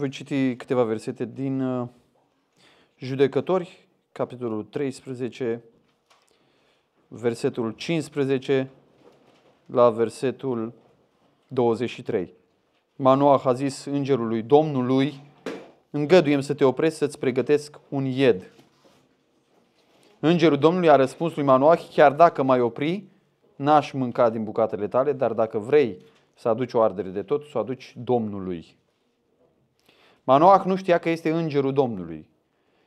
Voi citi câteva versete din uh, Judecători, capitolul 13, versetul 15 la versetul 23. Manoah a zis îngerului Domnului, îngăduiem să te opresc să-ți pregătesc un ied. Îngerul Domnului a răspuns lui Manoah, chiar dacă mai opri, n-aș mânca din bucatele tale, dar dacă vrei să aduci o ardere de tot, să o aduci Domnului. Manoah nu știa că este îngerul Domnului.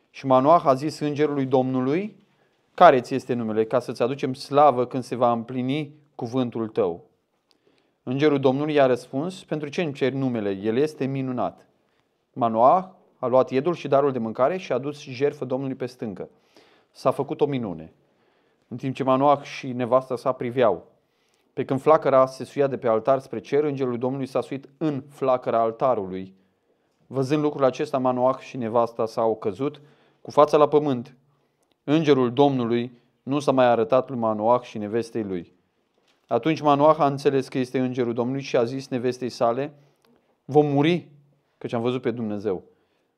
Și Manoah a zis îngerului Domnului, care ți este numele, ca să-ți aducem slavă când se va împlini cuvântul tău. Îngerul Domnului i-a răspuns, pentru ce îmi ceri numele? El este minunat. Manoah a luat iedul și darul de mâncare și a dus jerfă Domnului pe stâncă. S-a făcut o minune. În timp ce Manoah și nevasta sa priveau, pe când flacăra se suia de pe altar spre cer, îngerul Domnului s-a suit în flacăra altarului Văzând lucrul acesta, Manoah și nevasta s-au căzut cu fața la pământ. Îngerul Domnului nu s-a mai arătat lui Manoah și nevestei lui. Atunci Manoah a înțeles că este îngerul Domnului și a zis nevestei sale, vom muri, căci am văzut pe Dumnezeu.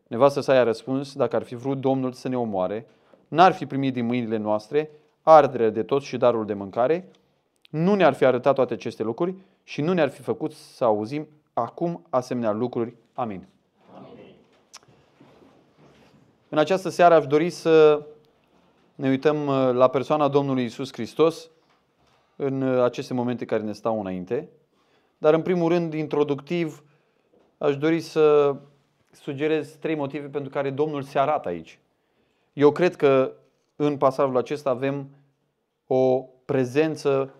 Nevastă sa i-a răspuns, dacă ar fi vrut Domnul să ne omoare, n-ar fi primit din mâinile noastre arderea de tot și darul de mâncare, nu ne-ar fi arătat toate aceste lucruri și nu ne-ar fi făcut să auzim acum asemenea lucruri. Amin. În această seară aș dori să ne uităm uh, la persoana Domnului Isus Hristos în uh, aceste momente care ne stau înainte. Dar în primul rând, introductiv, aș dori să sugerez trei motive pentru care Domnul se arată aici. Eu cred că în pasajul acesta avem o prezență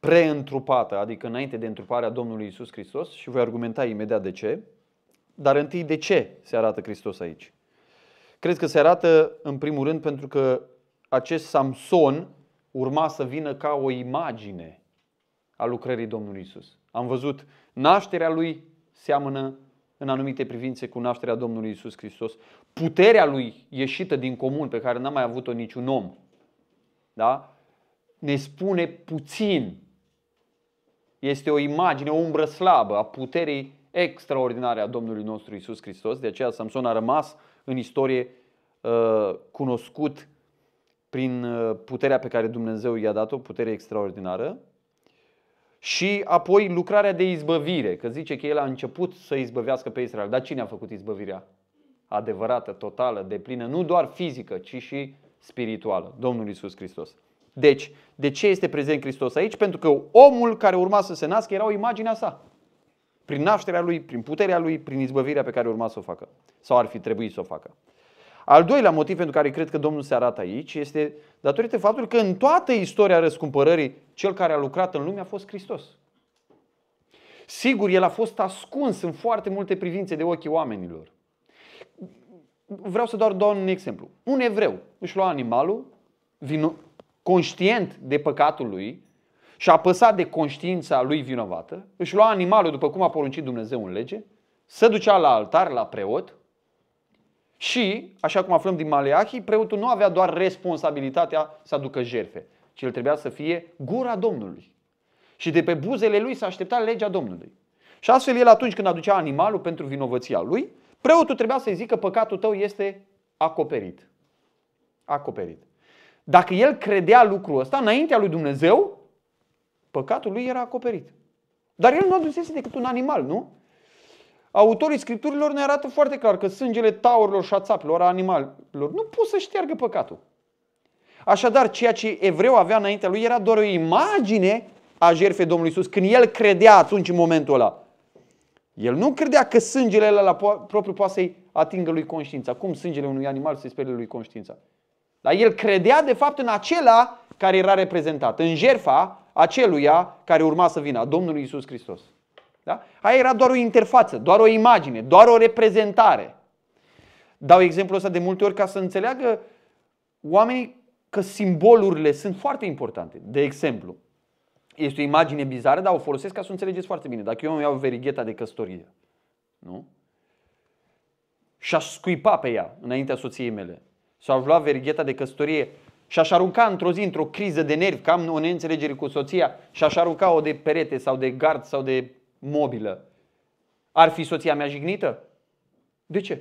preîntrupată, adică înainte de întruparea Domnului Isus Hristos și voi argumenta imediat de ce. Dar întâi de ce se arată Hristos aici? Cred că se arată în primul rând pentru că acest Samson urma să vină ca o imagine a lucrării Domnului Isus. Am văzut nașterea lui seamănă în anumite privințe cu nașterea Domnului Isus Hristos. Puterea lui ieșită din comun, pe care n-a mai avut-o niciun om, da? ne spune puțin. Este o imagine, o umbră slabă a puterii extraordinare a Domnului nostru Isus Hristos. De aceea Samson a rămas în istorie uh, cunoscut prin uh, puterea pe care Dumnezeu i-a dat-o, putere extraordinară, și apoi lucrarea de izbăvire, că zice că el a început să izbăvească pe Israel. Dar cine a făcut izbăvirea? Adevărată, totală, deplină, nu doar fizică, ci și spirituală. Domnul Isus Hristos. Deci, de ce este prezent Hristos aici? Pentru că omul care urma să se nască era o imagine a sa prin nașterea lui, prin puterea lui, prin izbăvirea pe care urma să o facă. Sau ar fi trebuit să o facă. Al doilea motiv pentru care cred că Domnul se arată aici este datorită faptului că în toată istoria răscumpărării, cel care a lucrat în lume a fost Hristos. Sigur, el a fost ascuns în foarte multe privințe de ochii oamenilor. Vreau să doar dau un exemplu. Un evreu își lua animalul, vin, conștient de păcatul lui, și apăsat de conștiința lui vinovată, își lua animalul după cum a poruncit Dumnezeu în lege, se ducea la altar, la preot și, așa cum aflăm din Maleahi, preotul nu avea doar responsabilitatea să aducă jerfe, ci el trebuia să fie gura Domnului. Și de pe buzele lui să aștepta legea Domnului. Și astfel el atunci când aducea animalul pentru vinovăția lui, preotul trebuia să-i zică păcatul tău este acoperit. Acoperit. Dacă el credea lucrul ăsta, înaintea lui Dumnezeu, Păcatul lui era acoperit. Dar el nu adusese decât un animal, nu? Autorii scripturilor ne arată foarte clar că sângele taurilor și a țapilor, a animalelor, nu pot să șteargă păcatul. Așadar, ceea ce evreu avea înaintea lui era doar o imagine a jertfei Domnului Isus, când el credea atunci în momentul ăla. El nu credea că sângele la propriu poate să-i atingă lui conștiința. Cum sângele unui animal să-i spere lui conștiința? Dar el credea de fapt în acela care era reprezentat, în jerfa aceluia care urma să vină, a Domnului Isus Hristos. Da? Aia era doar o interfață, doar o imagine, doar o reprezentare. Dau exemplul ăsta de multe ori ca să înțeleagă oamenii că simbolurile sunt foarte importante. De exemplu, este o imagine bizară, dar o folosesc ca să o înțelegeți foarte bine. Dacă eu îmi iau verigheta de căsătorie, nu? Și aș scuipa pe ea înaintea soției mele. Sau aș lua verigheta de căsătorie și-aș arunca într-o zi, într-o criză de nervi, că am o neînțelegere cu soția, și-aș arunca-o de perete sau de gard sau de mobilă, ar fi soția mea jignită? De ce?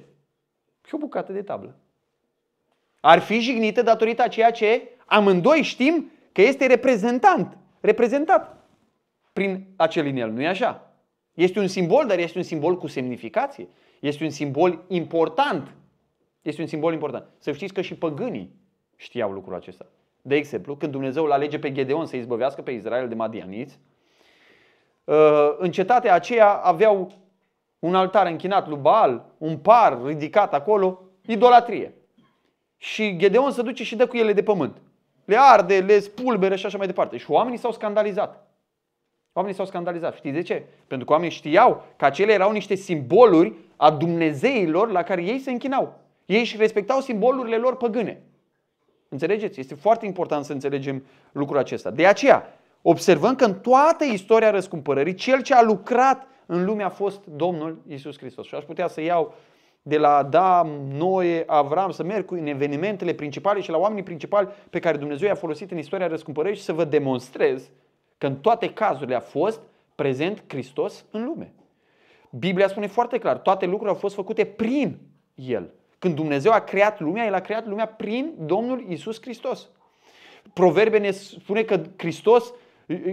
E o bucată de tablă. Ar fi jignită datorită a ceea ce amândoi știm că este reprezentant, reprezentat prin acel inel. Nu-i așa? Este un simbol, dar este un simbol cu semnificație. Este un simbol important. Este un simbol important. Să știți că și păgânii știau lucrul acesta. De exemplu, când Dumnezeu îl alege pe Gedeon să izbăvească pe Israel de madianiți, uh, în cetatea aceea aveau un altar închinat lui Baal, un par ridicat acolo, idolatrie. Și Gedeon se duce și dă cu ele de pământ. Le arde, le spulbere și așa mai departe. Și oamenii s-au scandalizat. Oamenii s-au scandalizat. Știți de ce? Pentru că oamenii știau că acele erau niște simboluri a Dumnezeilor la care ei se închinau. Ei își respectau simbolurile lor păgâne. Înțelegeți? Este foarte important să înțelegem lucrul acesta. De aceea, observăm că în toată istoria răscumpărării, cel ce a lucrat în lume a fost Domnul Isus Hristos. Și aș putea să iau de la Adam, Noe, Avram, să merg cu în evenimentele principale și la oamenii principali pe care Dumnezeu i-a folosit în istoria răscumpărării și să vă demonstrez că în toate cazurile a fost prezent Hristos în lume. Biblia spune foarte clar, toate lucrurile au fost făcute prin El. Când Dumnezeu a creat lumea, El a creat lumea prin Domnul Isus Hristos. Proverbe ne spune că Hristos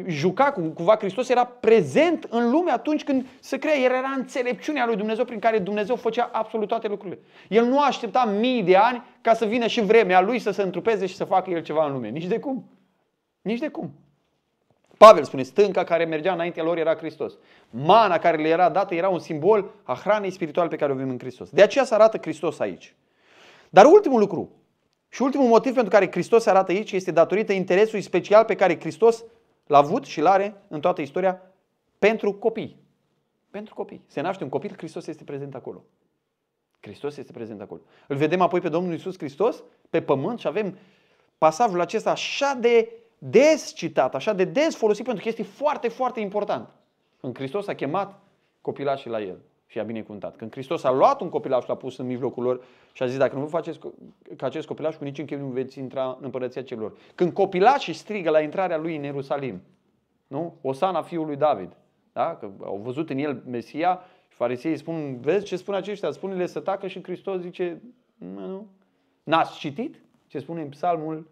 juca, cumva Hristos era prezent în lume atunci când se crea. El era înțelepciunea lui Dumnezeu prin care Dumnezeu făcea absolut toate lucrurile. El nu aștepta mii de ani ca să vină și vremea lui să se întrupeze și să facă el ceva în lume. Nici de cum. Nici de cum. Pavel spune, stânca care mergea înaintea lor era Hristos. Mana care le era dată era un simbol a hranei spirituale pe care o avem în Hristos. De aceea se arată Hristos aici. Dar ultimul lucru și ultimul motiv pentru care Hristos se arată aici este datorită interesului special pe care Hristos l-a avut și l-are în toată istoria pentru copii. Pentru copii. Se naște un copil, Hristos este prezent acolo. Hristos este prezent acolo. Îl vedem apoi pe Domnul Isus Hristos pe pământ și avem pasajul acesta așa de des citat, așa de des folosit pentru că este foarte, foarte important. Când Hristos a chemat copilașii la el și i-a binecuvântat. Când Hristos a luat un copilaș și l-a pus în mijlocul lor și a zis, dacă nu vă faceți ca acest copilaș, cu niciun chem nu veți intra în împărăția celor. Când copilașii strigă la intrarea lui în Ierusalim, nu? Osana fiului David, da? că au văzut în el Mesia și fariseii spun, vezi ce spun aceștia, spune-le să tacă și Hristos zice, nu, nu. N-ați citit ce spune în psalmul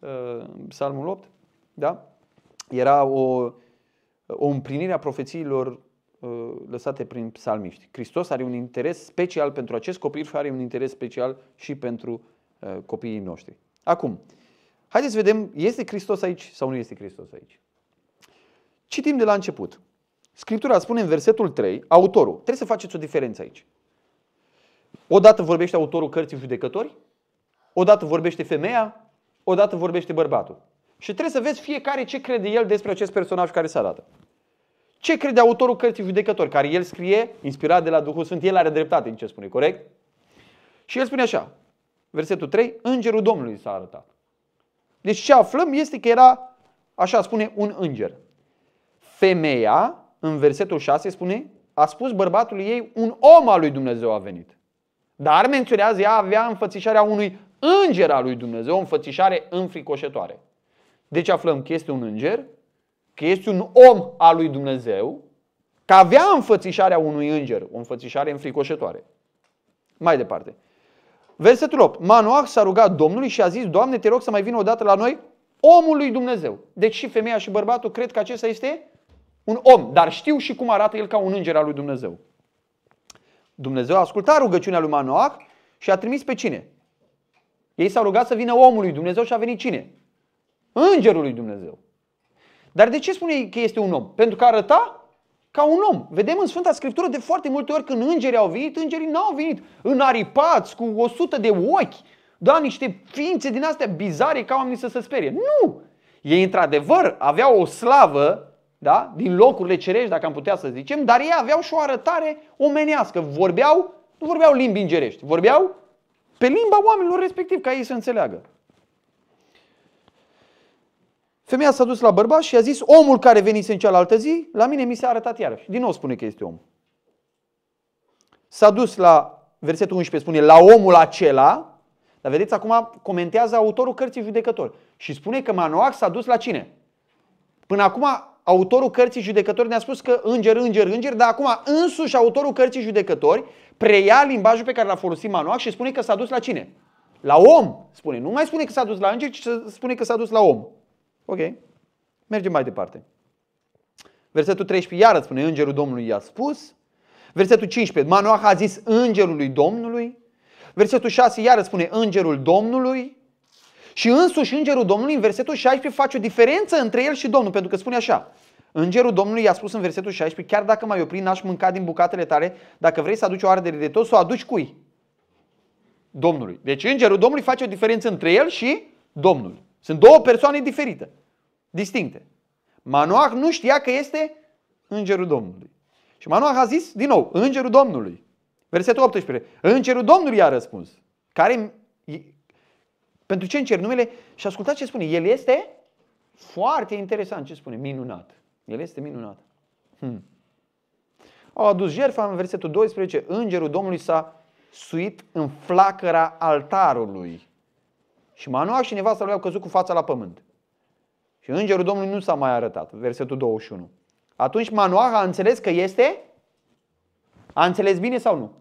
Uh, Psalmul 8, da? era o, o împlinire a profețiilor uh, lăsate prin psalmiști. Hristos are un interes special pentru acest copil și are un interes special și pentru uh, copiii noștri. Acum, haideți să vedem, este Hristos aici sau nu este Hristos aici? Citim de la început. Scriptura spune în versetul 3, autorul, trebuie să faceți o diferență aici. Odată vorbește autorul cărții judecători, odată vorbește femeia, odată vorbește bărbatul. Și trebuie să vezi fiecare ce crede el despre acest personaj care se arată. Ce crede autorul cărții judecători, care el scrie, inspirat de la Duhul Sfânt, el are dreptate în ce spune, corect? Și el spune așa, versetul 3, Îngerul Domnului s-a arătat. Deci ce aflăm este că era, așa spune, un înger. Femeia, în versetul 6, spune, a spus bărbatului ei, un om al lui Dumnezeu a venit. Dar menționează, ea avea înfățișarea unui al lui Dumnezeu, o înfățișare înfricoșătoare. Deci aflăm că este un înger, că este un om al lui Dumnezeu, că avea înfățișarea unui înger, o înfățișare înfricoșătoare. Mai departe. Versetul 8. Manoah s-a rugat Domnului și a zis, Doamne, te rog să mai vină odată la noi omul lui Dumnezeu. Deci și femeia și bărbatul cred că acesta este un om, dar știu și cum arată el ca un înger al lui Dumnezeu. Dumnezeu a ascultat rugăciunea lui Manoah și a trimis pe cine? Ei s-au rugat să vină omul lui Dumnezeu și a venit cine? Îngerul lui Dumnezeu. Dar de ce spune că este un om? Pentru că arăta ca un om. Vedem în Sfânta Scriptură de foarte multe ori când îngerii au venit, îngerii n-au venit în aripați cu o sută de ochi, da, niște ființe din astea bizare ca oamenii să se sperie. Nu! Ei într-adevăr aveau o slavă da? din locurile cerești, dacă am putea să zicem, dar ei aveau și o arătare omenească. Vorbeau, nu vorbeau limbi îngerești, vorbeau pe limba oamenilor respectiv, ca ei să înțeleagă. Femeia s-a dus la bărbat și a zis, omul care venise în cealaltă zi, la mine mi s-a arătat iarăși. Din nou spune că este om. S-a dus la, versetul 11 spune, la omul acela, dar vedeți, acum comentează autorul cărții judecători și spune că Manoac s-a dus la cine? Până acum autorul cărții judecători ne-a spus că înger, înger, înger, dar acum însuși autorul cărții judecători preia limbajul pe care l-a folosit Manoac și spune că s-a dus la cine? La om, spune. Nu mai spune că s-a dus la înger, ci spune că s-a dus la om. Ok. Mergem mai departe. Versetul 13 iară spune, îngerul Domnului i-a spus. Versetul 15, Manoah a zis îngerului Domnului. Versetul 6 iară spune îngerul Domnului. Și însuși îngerul Domnului în versetul 16 face o diferență între el și Domnul, pentru că spune așa. Îngerul Domnului i-a spus în versetul 16, chiar dacă m-ai oprit, n-aș mânca din bucatele tale, dacă vrei să aduci o ardere de tot, să o aduci cui? Domnului. Deci îngerul Domnului face o diferență între el și Domnul. Sunt două persoane diferite, distincte. Manoah nu știa că este îngerul Domnului. Și Manoah a zis din nou, îngerul Domnului. Versetul 18. Îngerul Domnului a răspuns. Care, pentru ce încerc numele? Și ascultați ce spune. El este foarte interesant ce spune, minunat. El este minunat. Hmm. Au adus jertfa în versetul 12. Îngerul Domnului s-a suit în flacăra altarului. Și Manoah și nevasta lui au căzut cu fața la pământ. Și îngerul Domnului nu s-a mai arătat. Versetul 21. Atunci Manoah a înțeles că este? A înțeles bine sau nu?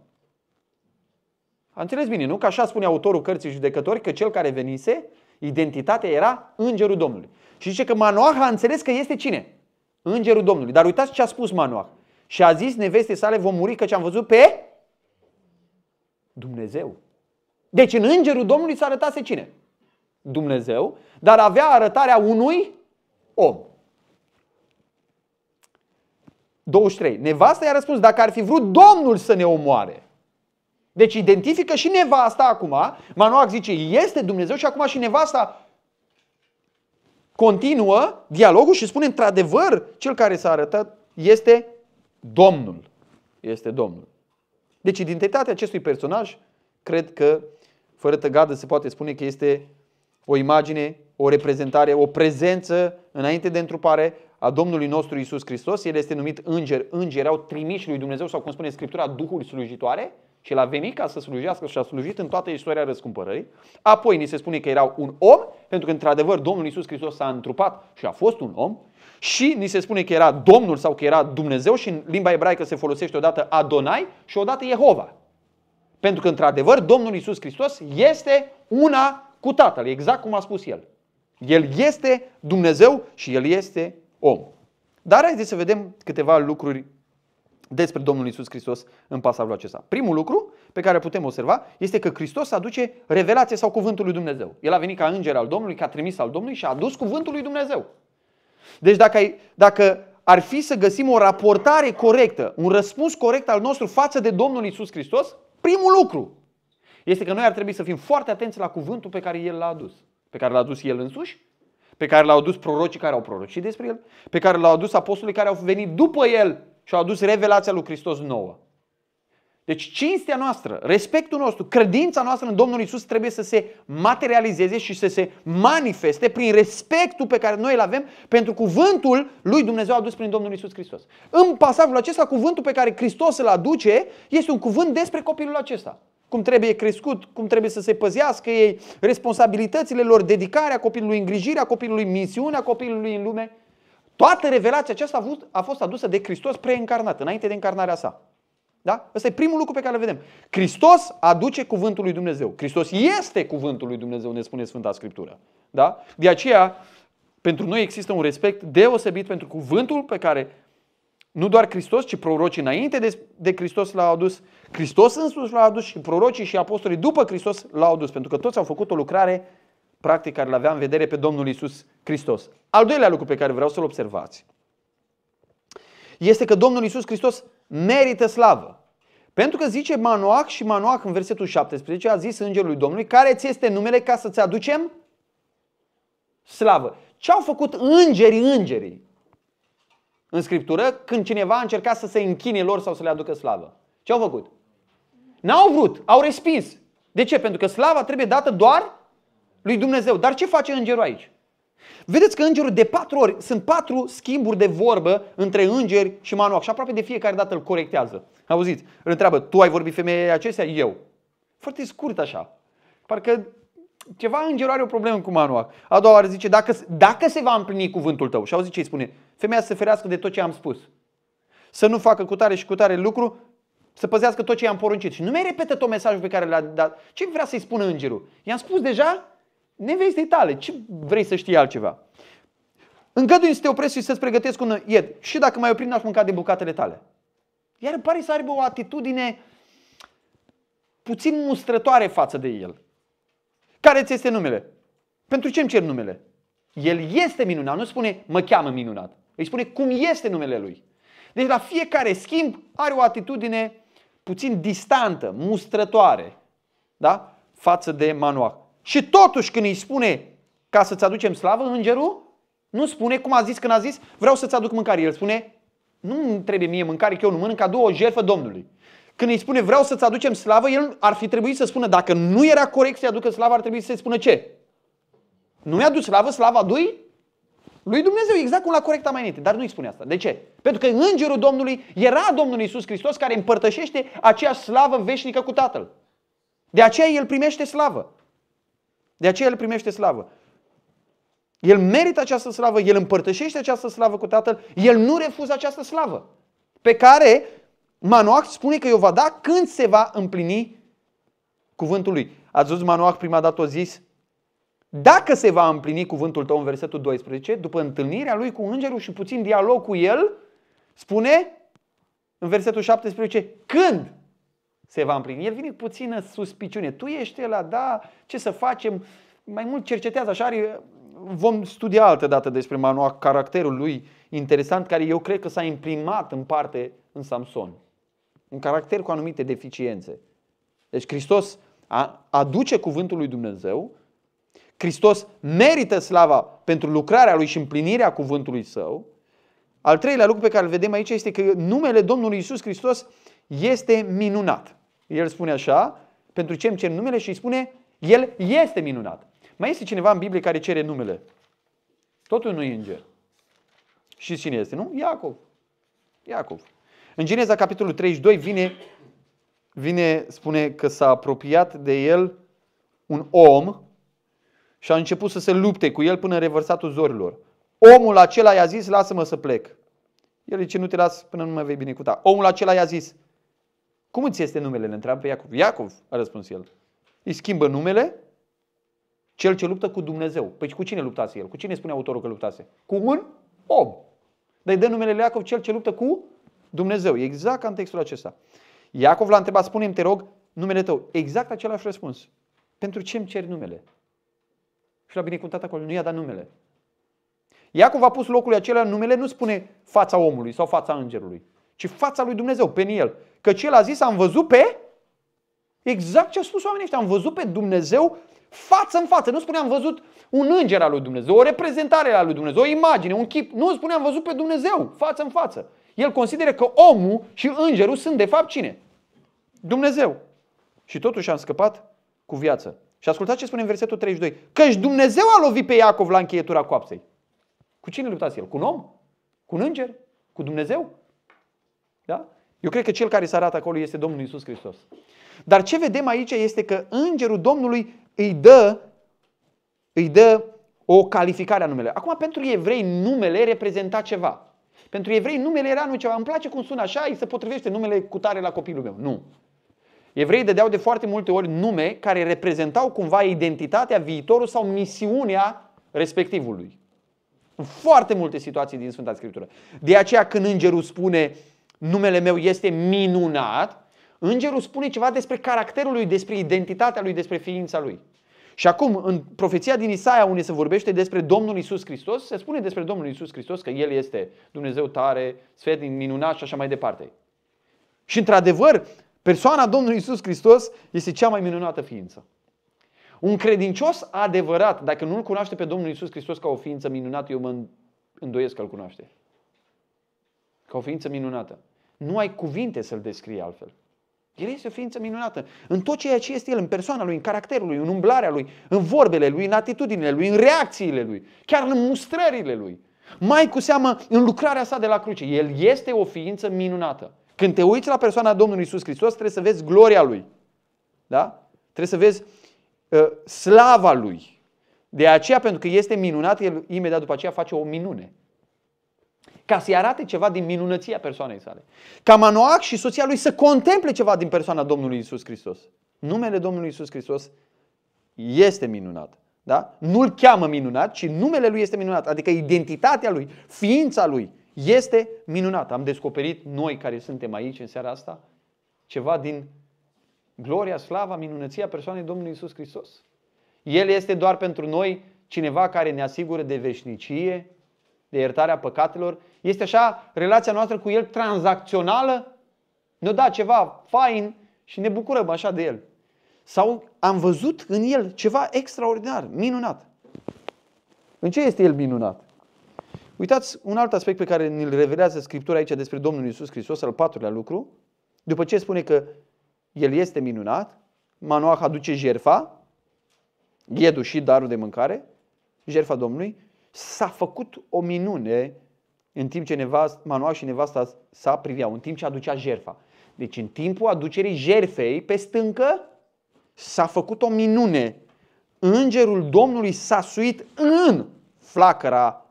A înțeles bine, nu? Că așa spune autorul cărții judecători că cel care venise, identitatea era îngerul Domnului. Și zice că Manoah a înțeles că este cine? Îngerul Domnului. Dar uitați ce a spus Manoah. Și a zis Neveste sale, vom muri căci am văzut pe Dumnezeu. Deci în Îngerul Domnului s-a arătat cine? Dumnezeu, dar avea arătarea unui om. 23. Nevasta i-a răspuns, dacă ar fi vrut Domnul să ne omoare. Deci identifică și nevasta acum. Manoac zice, este Dumnezeu și acum și nevasta continuă dialogul și spune într-adevăr cel care s-a arătat este Domnul. Este Domnul. Deci identitatea acestui personaj cred că fără tăgadă se poate spune că este o imagine, o reprezentare, o prezență înainte de întrupare a Domnului nostru Isus Hristos. El este numit înger. Îngeri erau trimiși lui Dumnezeu sau cum spune Scriptura, Duhuri slujitoare. Și l-a venit ca să slujească și a slujit în toată istoria răscumpărării. Apoi ni se spune că era un om, pentru că într-adevăr Domnul Isus Hristos s-a întrupat și a fost un om. Și ni se spune că era Domnul sau că era Dumnezeu și în limba ebraică se folosește odată Adonai și odată Jehova. Pentru că într-adevăr Domnul Isus Hristos este una cu Tatăl, exact cum a spus El. El este Dumnezeu și El este om. Dar haideți să vedem câteva lucruri despre Domnul Isus Hristos în pasajul acesta. Primul lucru pe care putem observa este că Hristos aduce revelație sau cuvântul lui Dumnezeu. El a venit ca înger al Domnului, ca trimis al Domnului și a adus cuvântul lui Dumnezeu. Deci dacă, ai, dacă ar fi să găsim o raportare corectă, un răspuns corect al nostru față de Domnul Isus Hristos, primul lucru este că noi ar trebui să fim foarte atenți la cuvântul pe care El l-a adus. Pe care l-a adus El însuși, pe care l-au adus prorocii care au prorocit despre El, pe care l-au adus apostolii care au venit după El și au adus revelația lui Hristos nouă. Deci cinstea noastră, respectul nostru, credința noastră în Domnul Isus trebuie să se materializeze și să se manifeste prin respectul pe care noi îl avem pentru cuvântul lui Dumnezeu adus prin Domnul Isus Hristos. În pasajul acesta, cuvântul pe care Hristos îl aduce este un cuvânt despre copilul acesta. Cum trebuie crescut, cum trebuie să se păzească ei, responsabilitățile lor, dedicarea copilului, îngrijirea copilului, misiunea copilului în lume – Toată revelația aceasta a, fost adusă de Hristos preîncarnat, înainte de încarnarea sa. Da? Ăsta e primul lucru pe care îl vedem. Hristos aduce cuvântul lui Dumnezeu. Hristos este cuvântul lui Dumnezeu, ne spune Sfânta Scriptură. Da? De aceea, pentru noi există un respect deosebit pentru cuvântul pe care nu doar Hristos, ci prorocii înainte de, de Hristos l-au adus, Hristos însuși l-a adus și prorocii și apostolii după Hristos l-au adus, pentru că toți au făcut o lucrare practic care le avea în vedere pe Domnul Isus Hristos. Al doilea lucru pe care vreau să-l observați este că Domnul Isus Hristos merită slavă. Pentru că zice Manoac și Manoac în versetul 17 a zis îngerului Domnului care ți este numele ca să-ți aducem slavă. Ce au făcut îngerii îngerii în Scriptură când cineva a încercat să se închine lor sau să le aducă slavă? Ce au făcut? N-au vrut, au respins. De ce? Pentru că slava trebuie dată doar lui Dumnezeu. Dar ce face îngerul aici? Vedeți că îngerul de patru ori, sunt patru schimburi de vorbă între îngeri și Manoac și aproape de fiecare dată îl corectează. Auziți, îl întreabă, tu ai vorbit femeia acestea? Eu. Foarte scurt așa. Parcă ceva îngerul are o problemă cu Manoac. A doua oară zice, dacă, dacă se va împlini cuvântul tău, și auzi ce îi spune, femeia să se ferească de tot ce am spus. Să nu facă cu tare și cu tare lucru, să păzească tot ce i-am poruncit. Și nu mai repetă tot mesajul pe care l-a dat. Ce vrea să-i spună îngerul? I-am spus deja Nevestei tale, ce vrei să știi altceva? Îngădui să te opresc și să-ți pregătesc un ied. Și dacă mai oprim, n-aș mânca de bucatele tale. Iar pare să aibă o atitudine puțin mustrătoare față de el. Care ți este numele? Pentru ce îmi cer numele? El este minunat, nu spune mă cheamă minunat. Îi spune cum este numele lui. Deci la fiecare schimb are o atitudine puțin distantă, mustrătoare, da? față de Manoah. Și totuși când îi spune ca să-ți aducem slavă, îngerul nu spune, cum a zis când a zis, vreau să-ți aduc mâncare. El spune, nu -mi trebuie mie mâncare, că eu nu mănânc, adu o jertfă Domnului. Când îi spune, vreau să-ți aducem slavă, el ar fi trebuit să spună, dacă nu era corect să-i aducă slavă, ar trebui să-i spună ce? Nu mi-a dus slavă, slava lui? Lui Dumnezeu, exact cum l-a corectat mai înainte. Dar nu-i spune asta. De ce? Pentru că îngerul Domnului era Domnul Isus Hristos care împărtășește aceeași slavă veșnică cu Tatăl. De aceea el primește slavă. De aceea el primește slavă. El merită această slavă, el împărtășește această slavă cu Tatăl, el nu refuză această slavă pe care Manoac spune că o va da când se va împlini cuvântul lui. Ați văzut Manoac prima dată o zis? Dacă se va împlini cuvântul tău în versetul 12, după întâlnirea lui cu îngerul și puțin dialog cu el, spune în versetul 17, când se va împlini. El vine cu puțină suspiciune. Tu ești la da, ce să facem? Mai mult cercetează, așa are, vom studia altă dată despre Manoa, caracterul lui interesant, care eu cred că s-a imprimat în parte în Samson. Un caracter cu anumite deficiențe. Deci Hristos aduce cuvântul lui Dumnezeu, Hristos merită slava pentru lucrarea lui și împlinirea cuvântului său. Al treilea lucru pe care îl vedem aici este că numele Domnului Isus Hristos este minunat. El spune așa, pentru ce îmi cer numele și îi spune, el este minunat. Mai este cineva în Biblie care cere numele. Totul nu e înger. Și cine este, nu? Iacov. Iacov. În Geneza, capitolul 32, vine, vine, spune că s-a apropiat de el un om și a început să se lupte cu el până în revărsatul zorilor. Omul acela i-a zis, lasă-mă să plec. El zice, nu te las până nu mă vei binecuvânta. Omul acela i-a zis, cum îți este numele? Le întreabă pe Iacov. Iacov, a răspuns el. Îi schimbă numele cel ce luptă cu Dumnezeu. Păi cu cine luptase el? Cu cine spune autorul că luptase? Cu un om. Dar îi dă numele Iacov cel ce luptă cu Dumnezeu. Exact ca în textul acesta. Iacov l-a întrebat, spune te rog, numele tău. Exact același răspuns. Pentru ce îmi ceri numele? Și l-a binecuvântat acolo, nu i-a dat numele. Iacov a pus locul acelea numele, nu spune fața omului sau fața îngerului, ci fața lui Dumnezeu, pe el. Căci el a zis, am văzut pe... Exact ce a spus oamenii ăștia, am văzut pe Dumnezeu față în față. Nu spuneam văzut un înger al lui Dumnezeu, o reprezentare al lui Dumnezeu, o imagine, un chip. Nu spuneam văzut pe Dumnezeu față în față. El consideră că omul și îngerul sunt de fapt cine? Dumnezeu. Și totuși am scăpat cu viață. Și ascultați ce spune în versetul 32. Căci Dumnezeu a lovit pe Iacov la încheietura coapsei. Cu cine luptați el? Cu un om? Cu un înger? Cu Dumnezeu? Da? Eu cred că cel care se arată acolo este Domnul Isus Hristos. Dar ce vedem aici este că îngerul Domnului îi dă, îi dă o calificare a numele. Acum, pentru evrei, numele reprezenta ceva. Pentru evrei, numele era nu ceva. Îmi place cum sună așa, îi se potrivește numele cu tare la copilul meu. Nu. Evreii dădeau de foarte multe ori nume care reprezentau cumva identitatea, viitorul sau misiunea respectivului. În foarte multe situații din Sfânta Scriptură. De aceea când îngerul spune numele meu este minunat, îngerul spune ceva despre caracterul lui, despre identitatea lui, despre ființa lui. Și acum, în profeția din Isaia, unde se vorbește despre Domnul Isus Hristos, se spune despre Domnul Isus Hristos că El este Dumnezeu tare, sfet, minunat și așa mai departe. Și într-adevăr, persoana Domnului Isus Hristos este cea mai minunată ființă. Un credincios adevărat, dacă nu-L cunoaște pe Domnul Isus Hristos ca o ființă minunată, eu mă îndoiesc că-L cunoaște. Ca o ființă minunată. Nu ai cuvinte să-l descrii altfel. El este o ființă minunată. În tot ceea ce este el, în persoana lui, în caracterul lui, în umblarea lui, în vorbele lui, în atitudinile lui, în reacțiile lui, chiar în mustrările lui. Mai cu seamă în lucrarea sa de la cruce. El este o ființă minunată. Când te uiți la persoana Domnului Isus Hristos, trebuie să vezi gloria lui. Da? Trebuie să vezi uh, slava lui. De aceea, pentru că este minunat, el imediat după aceea face o minune ca să-i arate ceva din minunăția persoanei sale. Ca Manoac și soția lui să contemple ceva din persoana Domnului Isus Hristos. Numele Domnului Isus Hristos este minunat. Da? Nu-l cheamă minunat, ci numele lui este minunat. Adică identitatea lui, ființa lui este minunată. Am descoperit noi care suntem aici în seara asta ceva din gloria, slava, minunăția persoanei Domnului Isus Hristos. El este doar pentru noi cineva care ne asigură de veșnicie, de iertarea păcatelor este așa relația noastră cu El tranzacțională? Ne da ceva fain și ne bucurăm așa de El. Sau am văzut în El ceva extraordinar, minunat. În ce este El minunat? Uitați un alt aspect pe care ne-l revelează Scriptura aici despre Domnul Isus Hristos, al patrulea lucru. După ce spune că El este minunat, Manoah aduce jerfa, ghedul și darul de mâncare, jerfa Domnului, s-a făcut o minune în timp ce nevast, Manoa și nevasta sa priveau, în timp ce aducea jerfa. Deci în timpul aducerii jerfei pe stâncă s-a făcut o minune. Îngerul Domnului s-a suit în flacăra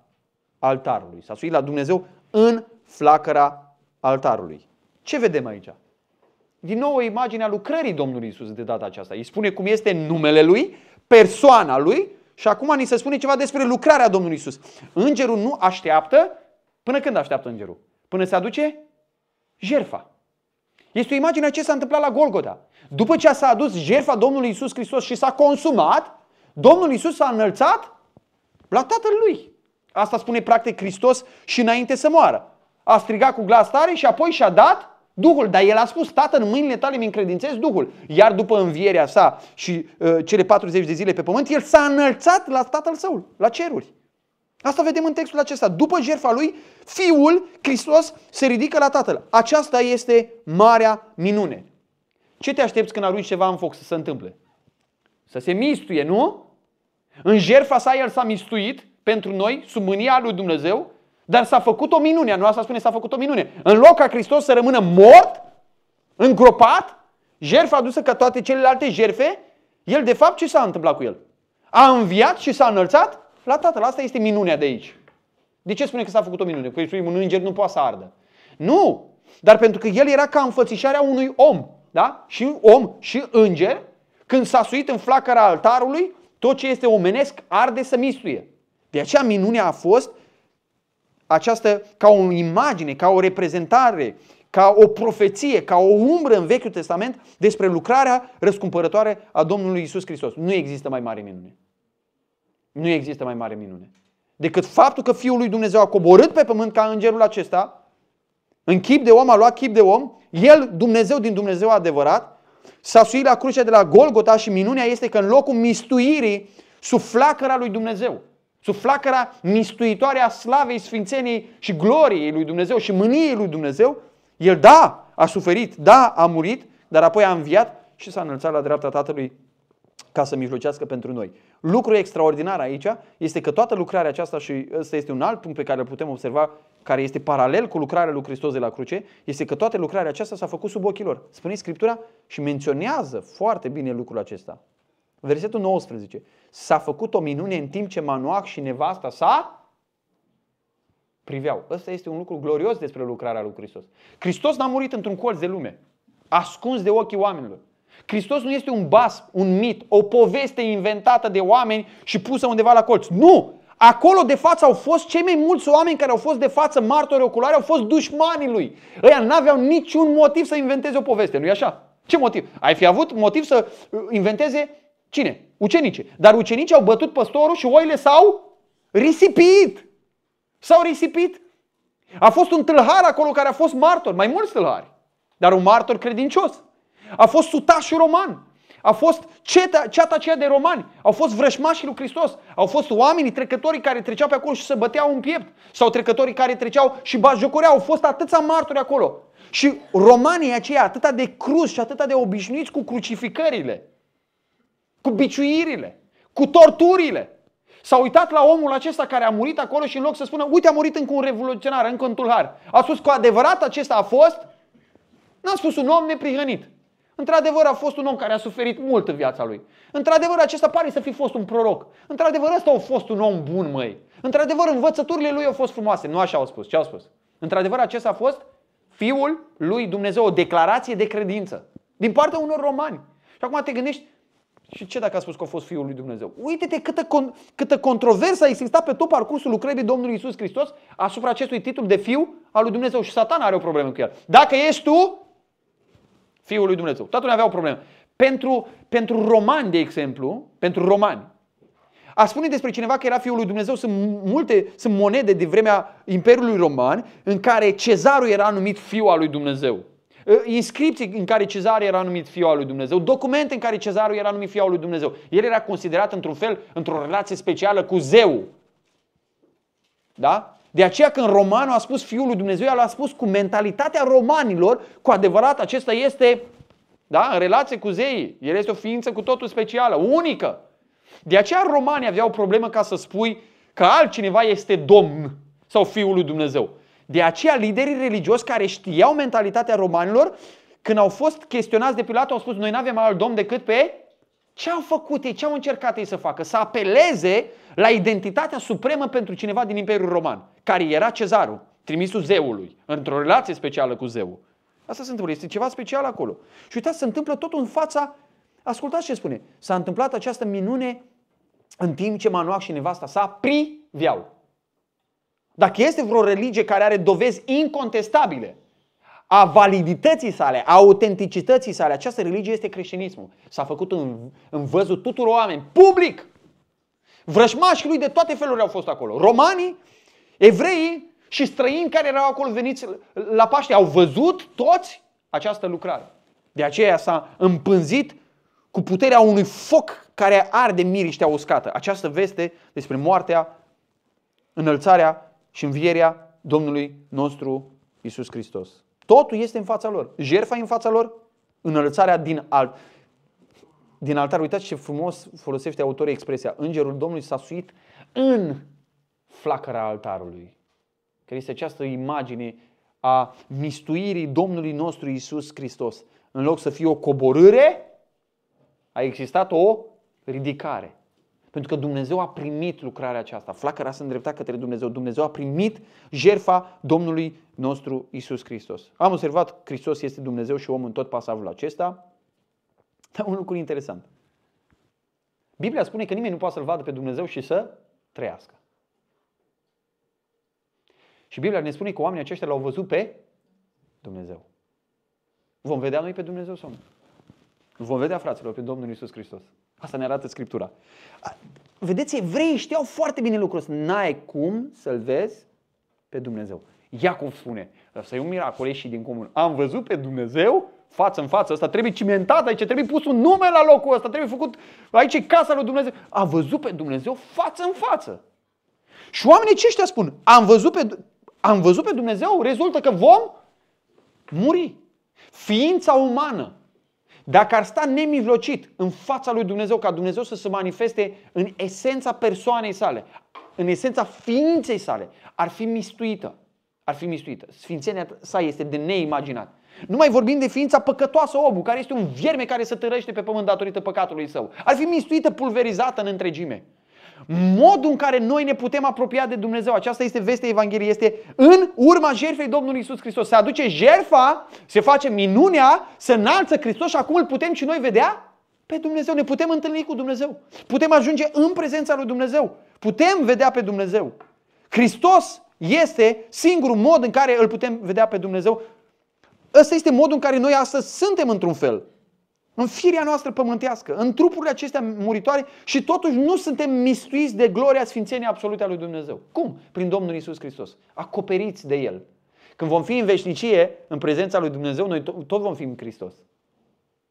altarului. S-a suit la Dumnezeu în flacăra altarului. Ce vedem aici? Din nou o imagine a lucrării Domnului Isus de data aceasta. Îi spune cum este numele Lui, persoana Lui și acum ni se spune ceva despre lucrarea Domnului Isus. Îngerul nu așteaptă Până când așteaptă îngerul? Până se aduce jerfa. Este o imagine a ce s-a întâmplat la Golgota. După ce s-a adus jerfa Domnului Isus Hristos și s-a consumat, Domnul Isus s-a înălțat la Tatăl Lui. Asta spune practic Hristos și înainte să moară. A strigat cu glas tare și apoi și-a dat Duhul, dar el a spus, Tată, în mâinile tale mi încredințez Duhul. Iar după învierea sa și uh, cele 40 de zile pe pământ, el s-a înălțat la Tatăl Său, la ceruri. Asta vedem în textul acesta. După jertfa lui, fiul, Hristos, se ridică la tatăl. Aceasta este marea minune. Ce te aștepți când arunci ceva în foc să se întâmple? Să se mistuie, nu? În jertfa sa el s-a mistuit pentru noi, sub mânia lui Dumnezeu, dar s-a făcut o minune. Nu asta spune s-a făcut o minune. În loc ca Hristos să rămână mort, îngropat, jertfa adusă ca toate celelalte jerfe, el de fapt ce s-a întâmplat cu el? A înviat și s-a înălțat la Tatăl. Asta este minunea de aici. De ce spune că s-a făcut o minune? Că îi un înger nu poate să ardă. Nu! Dar pentru că el era ca înfățișarea unui om. Da? Și om și înger, când s-a suit în flacăra altarului, tot ce este omenesc arde să mistuie. De aceea minunea a fost această ca o imagine, ca o reprezentare, ca o profeție, ca o umbră în Vechiul Testament despre lucrarea răscumpărătoare a Domnului Isus Hristos. Nu există mai mare minune. Nu există mai mare minune decât faptul că Fiul lui Dumnezeu a coborât pe pământ ca îngerul acesta, în chip de om, a luat chip de om, el, Dumnezeu din Dumnezeu adevărat, s-a suit la crucea de la Golgota și minunea este că în locul mistuirii, sub flacăra lui Dumnezeu, sub flacăra mistuitoare a slavei, sfințenii și gloriei lui Dumnezeu și mâniei lui Dumnezeu, el da, a suferit, da, a murit, dar apoi a înviat și s-a înălțat la dreapta Tatălui ca să mijlocească pentru noi. Lucrul extraordinar aici este că toată lucrarea aceasta, și ăsta este un alt punct pe care îl putem observa, care este paralel cu lucrarea lui Hristos de la cruce, este că toată lucrarea aceasta s-a făcut sub ochii lor. Spune Scriptura și menționează foarte bine lucrul acesta. Versetul 19. S-a făcut o minune în timp ce Manoac și nevasta sa priveau. Ăsta este un lucru glorios despre lucrarea lui Hristos. Hristos n-a murit într-un colț de lume, ascuns de ochii oamenilor. Hristos nu este un bas, un mit, o poveste inventată de oameni și pusă undeva la colț. Nu! Acolo de față au fost cei mai mulți oameni care au fost de față martori oculari, au fost dușmanii lui. Ăia n-aveau niciun motiv să inventeze o poveste, nu-i așa? Ce motiv? Ai fi avut motiv să uh, inventeze cine? Ucenice. Dar ucenicii au bătut păstorul și oile s-au risipit. S-au risipit. A fost un tâlhar acolo care a fost martor, mai mulți tâlhari, dar un martor credincios. A fost sutașul roman. A fost ceata, ceata aceea de romani. Au fost vrășmașii lui Hristos. Au fost oamenii trecătorii care treceau pe acolo și se băteau în piept. Sau trecătorii care treceau și bajocoreau. Au fost atâția marturi acolo. Și romanii aceia atâta de cruz și atâta de obișnuiți cu crucificările, cu biciuirile, cu torturile. s au uitat la omul acesta care a murit acolo și în loc să spună, uite a murit încă un revoluționar, încă un tulhar. A spus, cu adevărat acesta a fost? N-a spus un om neprihănit. Într-adevăr a fost un om care a suferit mult în viața lui. Într-adevăr acesta pare să fi fost un proroc. Într-adevăr ăsta a fost un om bun, măi. Într-adevăr învățăturile lui au fost frumoase. Nu așa au spus. Ce au spus? Într-adevăr acesta a fost Fiul lui Dumnezeu, o declarație de credință din partea unor romani. Și acum te gândești, și ce dacă a spus că a fost Fiul lui Dumnezeu? Uite-te câtă, con- câtă controversă a existat pe tot parcursul lucrării Domnului Isus Hristos asupra acestui titlu de Fiu al lui Dumnezeu și satan are o problemă cu el. Dacă ești tu, Fiul lui Dumnezeu. Toată lumea avea o problemă. Pentru, pentru romani, de exemplu, pentru romani, a spune despre cineva că era Fiul lui Dumnezeu, sunt multe, sunt monede de vremea Imperiului Roman în care cezarul era numit Fiul al lui Dumnezeu. Ă, inscripții în care Cezar era numit Fiul al lui Dumnezeu, documente în care Cezarul era numit Fiul al lui Dumnezeu. El era considerat într-un fel, într-o relație specială cu zeu. Da? De aceea când romanul a spus Fiul lui Dumnezeu, el a spus cu mentalitatea romanilor, cu adevărat acesta este da, în relație cu zeii. El este o ființă cu totul specială, unică. De aceea romanii aveau o problemă ca să spui că altcineva este domn sau Fiul lui Dumnezeu. De aceea liderii religioși care știau mentalitatea romanilor, când au fost chestionați de Pilat, au spus noi nu avem alt domn decât pe ce au făcut ei, ce au încercat ei să facă? Să apeleze la identitatea supremă pentru cineva din Imperiul Roman, care era cezarul, trimisul zeului, într-o relație specială cu zeul. Asta se întâmplă, este ceva special acolo. Și uitați, se întâmplă tot în fața, ascultați ce spune, s-a întâmplat această minune în timp ce Manoac și nevasta sa priveau. Dacă este vreo religie care are dovezi incontestabile a validității sale, a autenticității sale, această religie este creștinismul. S-a făcut în, în văzul tuturor oameni, public, Vrășmașii lui de toate felurile au fost acolo. Romanii, evreii și străini care erau acolo veniți la Paște au văzut toți această lucrare. De aceea s-a împânzit cu puterea unui foc care arde miriștea uscată. Această veste despre moartea, înălțarea și învierea Domnului nostru Isus Hristos. Totul este în fața lor. e în fața lor, înălțarea din alt din altar, uitați ce frumos folosește autorii expresia. Îngerul Domnului s-a suit în flacăra altarului. Care este această imagine a mistuirii Domnului nostru Isus Hristos. În loc să fie o coborâre, a existat o ridicare. Pentru că Dumnezeu a primit lucrarea aceasta. Flacăra s-a îndreptat către Dumnezeu. Dumnezeu a primit jerfa Domnului nostru Isus Hristos. Am observat, Hristos este Dumnezeu și om în tot pasajul acesta. Dar un lucru interesant. Biblia spune că nimeni nu poate să-L vadă pe Dumnezeu și să trăiască. Și Biblia ne spune că oamenii aceștia l-au văzut pe Dumnezeu. Vom vedea noi pe Dumnezeu sau nu? Vom vedea, fraților, pe Domnul Isus Hristos. Asta ne arată Scriptura. Vedeți, evreii știau foarte bine lucrul ăsta. N-ai cum să-L vezi pe Dumnezeu. Iacov spune, să e un miracol ieșit din comun. Am văzut pe Dumnezeu față în față, ăsta trebuie cimentat aici, trebuie pus un nume la locul ăsta, trebuie făcut, aici e casa lui Dumnezeu. A văzut pe Dumnezeu față în față. Și oamenii ce ăștia spun? Am văzut pe, am văzut pe Dumnezeu, rezultă că vom muri. Ființa umană, dacă ar sta nemivlocit în fața lui Dumnezeu, ca Dumnezeu să se manifeste în esența persoanei sale, în esența ființei sale, ar fi mistuită. Ar fi mistuită. Sfințenia sa este de neimaginat. Nu mai vorbim de ființa păcătoasă omul, care este un vierme care se târăște pe pământ datorită păcatului său. Ar fi mistuită, pulverizată în întregime. Modul în care noi ne putem apropia de Dumnezeu, aceasta este vestea Evangheliei, este în urma jertfei Domnului Isus Hristos. Se aduce jertfa, se face minunea, se înalță Hristos și acum îl putem și noi vedea pe Dumnezeu. Ne putem întâlni cu Dumnezeu. Putem ajunge în prezența lui Dumnezeu. Putem vedea pe Dumnezeu. Hristos este singurul mod în care îl putem vedea pe Dumnezeu Ăsta este modul în care noi astăzi suntem într-un fel. În firea noastră pământească, în trupurile acestea muritoare și totuși nu suntem mistuiți de gloria sfințeniei absolute a lui Dumnezeu. Cum? Prin Domnul Isus Hristos. Acoperiți de El. Când vom fi în veșnicie, în prezența lui Dumnezeu, noi tot vom fi în Hristos.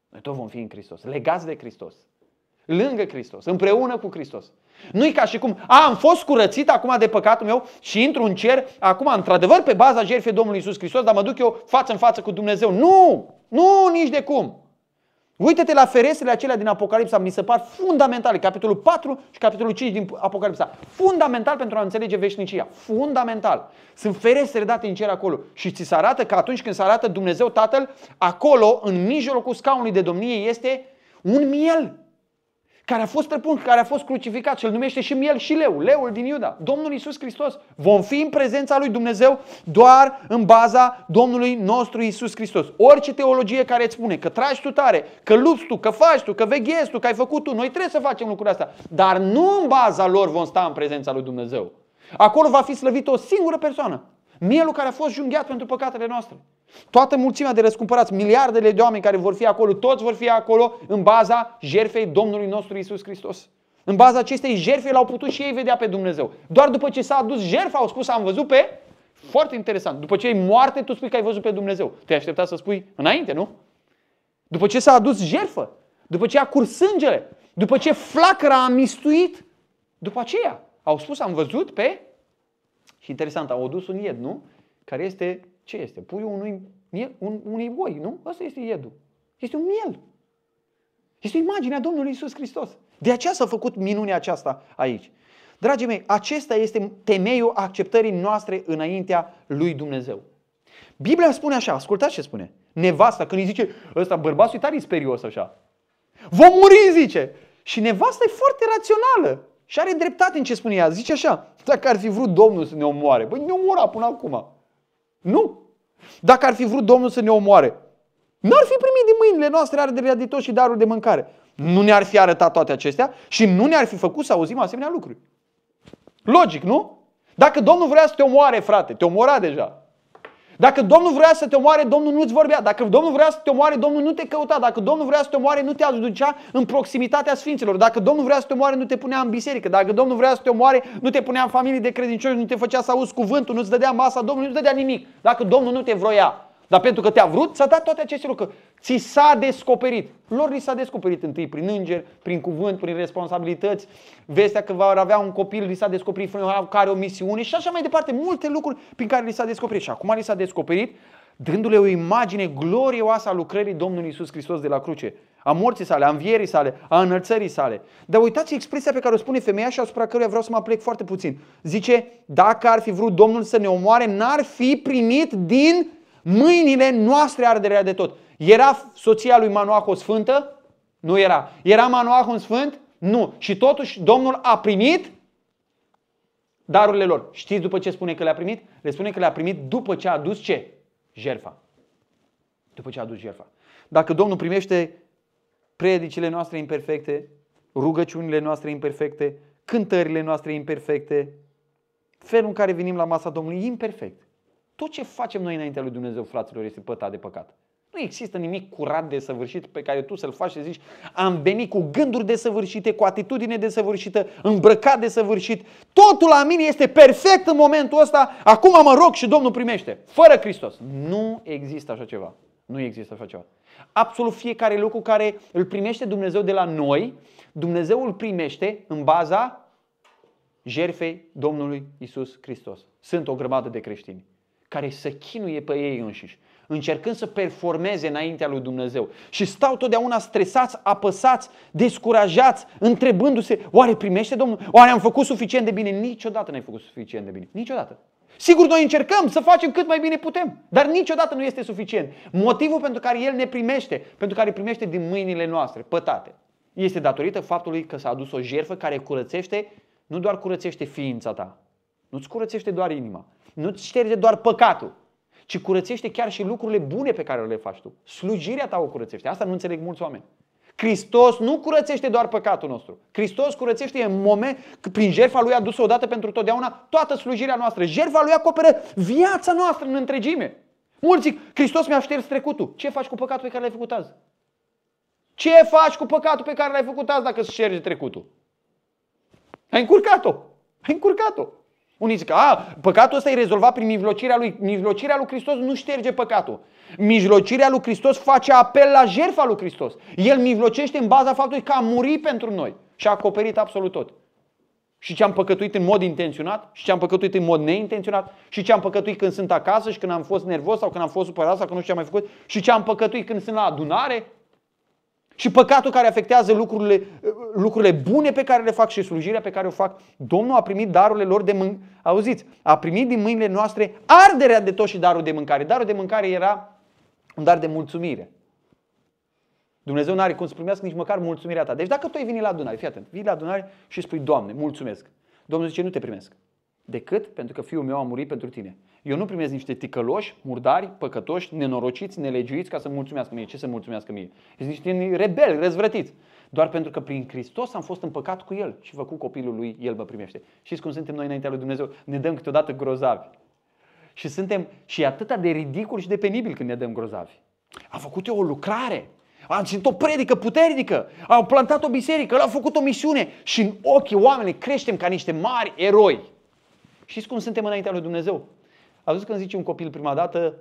Noi tot vom fi în Hristos, legați de Hristos. Lângă Hristos, împreună cu Hristos. Nu-i ca și cum, a, am fost curățit acum de păcatul meu și intru în cer, acum, într-adevăr, pe baza jertfei Domnului Isus Hristos, dar mă duc eu față în față cu Dumnezeu. Nu! Nu, nici de cum! Uită-te la ferestrele acelea din Apocalipsa, mi se par fundamentale, capitolul 4 și capitolul 5 din Apocalipsa. Fundamental pentru a înțelege veșnicia. Fundamental. Sunt ferestre date în cer acolo și ți se arată că atunci când se arată Dumnezeu Tatăl, acolo, în mijlocul scaunului de domnie, este un miel care a fost răpun, care a fost crucificat și îl numește și el și leu, leul din Iuda, Domnul Isus Hristos. Vom fi în prezența lui Dumnezeu doar în baza Domnului nostru Isus Hristos. Orice teologie care îți spune că tragi tu tare, că lupți tu, că faci tu, că veghezi tu, că ai făcut tu, noi trebuie să facem lucrurile asta. Dar nu în baza lor vom sta în prezența lui Dumnezeu. Acolo va fi slăvit o singură persoană, Mielul care a fost junghiat pentru păcatele noastre. Toată mulțimea de răscumpărați, miliardele de oameni care vor fi acolo, toți vor fi acolo în baza jerfei Domnului nostru Isus Hristos. În baza acestei jerfe l-au putut și ei vedea pe Dumnezeu. Doar după ce s-a adus jerfa, au spus, am văzut pe... Foarte interesant. După ce e moarte, tu spui că ai văzut pe Dumnezeu. Te-ai așteptat să spui înainte, nu? După ce s-a adus jerfă, după ce a curs sângele, după ce flacăra a mistuit, după aceea au spus, am văzut pe și interesant, au adus un ied, nu? Care este, ce este? Puiul unui, miel, un, unui boi, nu? Asta este iedul. Este un miel. Este imaginea Domnului Isus Hristos. De aceea s-a făcut minunea aceasta aici. Dragii mei, acesta este temeiul acceptării noastre înaintea lui Dumnezeu. Biblia spune așa, ascultați ce spune. Nevasta, când îi zice, ăsta bărbatul e tare sperios așa. Vom muri, zice. Și nevasta e foarte rațională. Și are dreptate în ce spune ea. Zice așa, dacă ar fi vrut Domnul să ne omoare, băi, ne omora până acum. Nu. Dacă ar fi vrut Domnul să ne omoare, n-ar fi primit din mâinile noastre are de tot și darul de mâncare. Nu ne-ar fi arătat toate acestea și nu ne-ar fi făcut să auzim asemenea lucruri. Logic, nu? Dacă Domnul vrea să te omoare, frate, te omora deja. Dacă Domnul vrea să te omoare, Domnul nu-ți vorbea. Dacă Domnul vrea să te omoare, Domnul nu te căuta. Dacă Domnul vrea să te omoare, nu te aducea în proximitatea Sfinților. Dacă Domnul vrea să te omoare, nu te punea în biserică. Dacă Domnul vrea să te omoare, nu te punea în familie de credincioși, nu te făcea să auzi cuvântul, nu-ți dădea masa Domnului, nu-ți dădea nimic. Dacă Domnul nu te vroia. Dar pentru că te-a vrut, ți-a dat toate aceste lucruri. Că ți s-a descoperit. Lor li s-a descoperit întâi prin îngeri, prin cuvânt, prin responsabilități. Vestea că va avea un copil li s-a descoperit care o misiune și așa mai departe. Multe lucruri prin care li s-a descoperit. Și acum li s-a descoperit dându-le o imagine glorioasă a lucrării Domnului Isus Hristos de la cruce, a morții sale, a învierii sale, a înălțării sale. Dar uitați expresia pe care o spune femeia și asupra căruia vreau să mă plec foarte puțin. Zice, dacă ar fi vrut Domnul să ne omoare, n-ar fi primit din Mâinile noastre arderea de tot. Era soția lui Manoah o sfântă? Nu era. Era Manoah un sfânt? Nu. Și totuși Domnul a primit darurile lor. Știți după ce spune că le-a primit? Le spune că le-a primit după ce a adus ce? Jerfa. După ce a adus jerfa. Dacă Domnul primește predicile noastre imperfecte, rugăciunile noastre imperfecte, cântările noastre imperfecte, felul în care venim la masa Domnului imperfect. Tot ce facem noi înaintea lui Dumnezeu, fraților, este păta de păcat. Nu există nimic curat de săvârșit pe care tu să-l faci și zici am venit cu gânduri de săvârșite, cu atitudine de săvârșită, îmbrăcat de săvârșit. Totul la mine este perfect în momentul ăsta, acum mă rog și Domnul primește. Fără Hristos. Nu există așa ceva. Nu există așa ceva. Absolut fiecare lucru care îl primește Dumnezeu de la noi, Dumnezeu îl primește în baza jerfei Domnului Isus Hristos. Sunt o grămadă de creștini care să chinuie pe ei înșiși, încercând să performeze înaintea lui Dumnezeu. Și stau totdeauna stresați, apăsați, descurajați, întrebându-se, oare primește Domnul? Oare am făcut suficient de bine? Niciodată n-ai făcut suficient de bine. Niciodată. Sigur, noi încercăm să facem cât mai bine putem, dar niciodată nu este suficient. Motivul pentru care El ne primește, pentru care primește din mâinile noastre, pătate, este datorită faptului că s-a adus o jertfă care curățește, nu doar curățește ființa ta, nu-ți curățește doar inima, nu-ți șterge doar păcatul, ci curățește chiar și lucrurile bune pe care le faci tu. Slujirea ta o curățește. Asta nu înțeleg mulți oameni. Hristos nu curățește doar păcatul nostru. Hristos curățește în moment, prin jertfa Lui adusă odată pentru totdeauna, toată slujirea noastră. Jertfa Lui acoperă viața noastră în întregime. Mulți zic, Hristos mi-a șters trecutul. Ce faci cu păcatul pe care l-ai făcut azi? Ce faci cu păcatul pe care l-ai făcut azi dacă îți șerge trecutul? Ai încurcat-o. Ai încurcat-o. Unii zic, a, păcatul ăsta e rezolvat prin mijlocirea lui. Mijlocirea lui Hristos nu șterge păcatul. Mijlocirea lui Hristos face apel la jertfa lui Hristos. El mijlocește în baza faptului că a murit pentru noi și a acoperit absolut tot. Și ce am păcătuit în mod intenționat, și ce am păcătuit în mod neintenționat, și ce am păcătuit când sunt acasă, și când am fost nervos, sau când am fost supărat, sau când nu știu ce am mai făcut, și ce am păcătuit când sunt la adunare, și păcatul care afectează lucrurile, lucrurile bune pe care le fac și slujirea pe care o fac. Domnul a primit darurile lor de mâncare. Auziți, a primit din mâinile noastre arderea de tot și darul de mâncare. Darul de mâncare era un dar de mulțumire. Dumnezeu nu are cum să primească nici măcar mulțumirea ta. Deci dacă tu ai venit la adunare, fii atent, vii la adunare și spui, Doamne, mulțumesc. Domnul zice, nu te primesc. Decât pentru că fiul meu a murit pentru tine. Eu nu primesc niște ticăloși, murdari, păcătoși, nenorociți, nelegiuiți ca să mulțumească mie. Ce să mulțumească mie? Sunt niște rebeli, răzvrătiți. Doar pentru că prin Hristos am fost împăcat cu El și făcut copilul lui, El mă primește. Știți cum suntem noi înaintea lui Dumnezeu? Ne dăm câteodată grozavi. Și suntem și atât de ridicul și de penibil când ne dăm grozavi. A făcut eu o lucrare. a ținut o predică puternică, am plantat o biserică, l-au făcut o misiune și în ochii oamenilor creștem ca niște mari eroi. Știți cum suntem înaintea lui Dumnezeu? Ați văzut când zice un copil prima dată,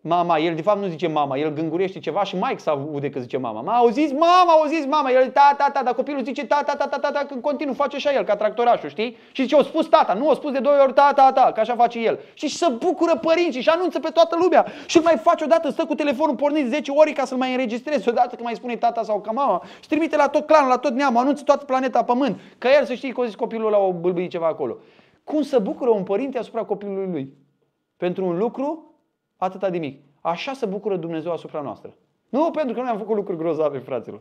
mama, el de fapt nu zice mama, el gângurește ceva și Mike s-aude că zice mama. m auziți mama, auziți mama, el tata, tata, dar copilul zice tata, tata, tata, ta, când continuu face așa el, ca tractorașul, știi? Și zice, o spus tata, nu, o spus de două ori tata, tata, că așa face el. Și se bucură părinții și anunță pe toată lumea. Și mai face odată, stă cu telefonul pornit 10 ori ca să-l mai înregistrezi odată că mai spune tata sau ca mama. Și trimite la tot clanul, la tot neamul, anunță toată planeta Pământ, că el să știe că o zis copilul la o bâlbâie ceva acolo. Cum să bucură un părinte asupra copilului lui? pentru un lucru atâta de mic. Așa se bucură Dumnezeu asupra noastră. Nu pentru că noi am făcut lucruri grozave, fraților.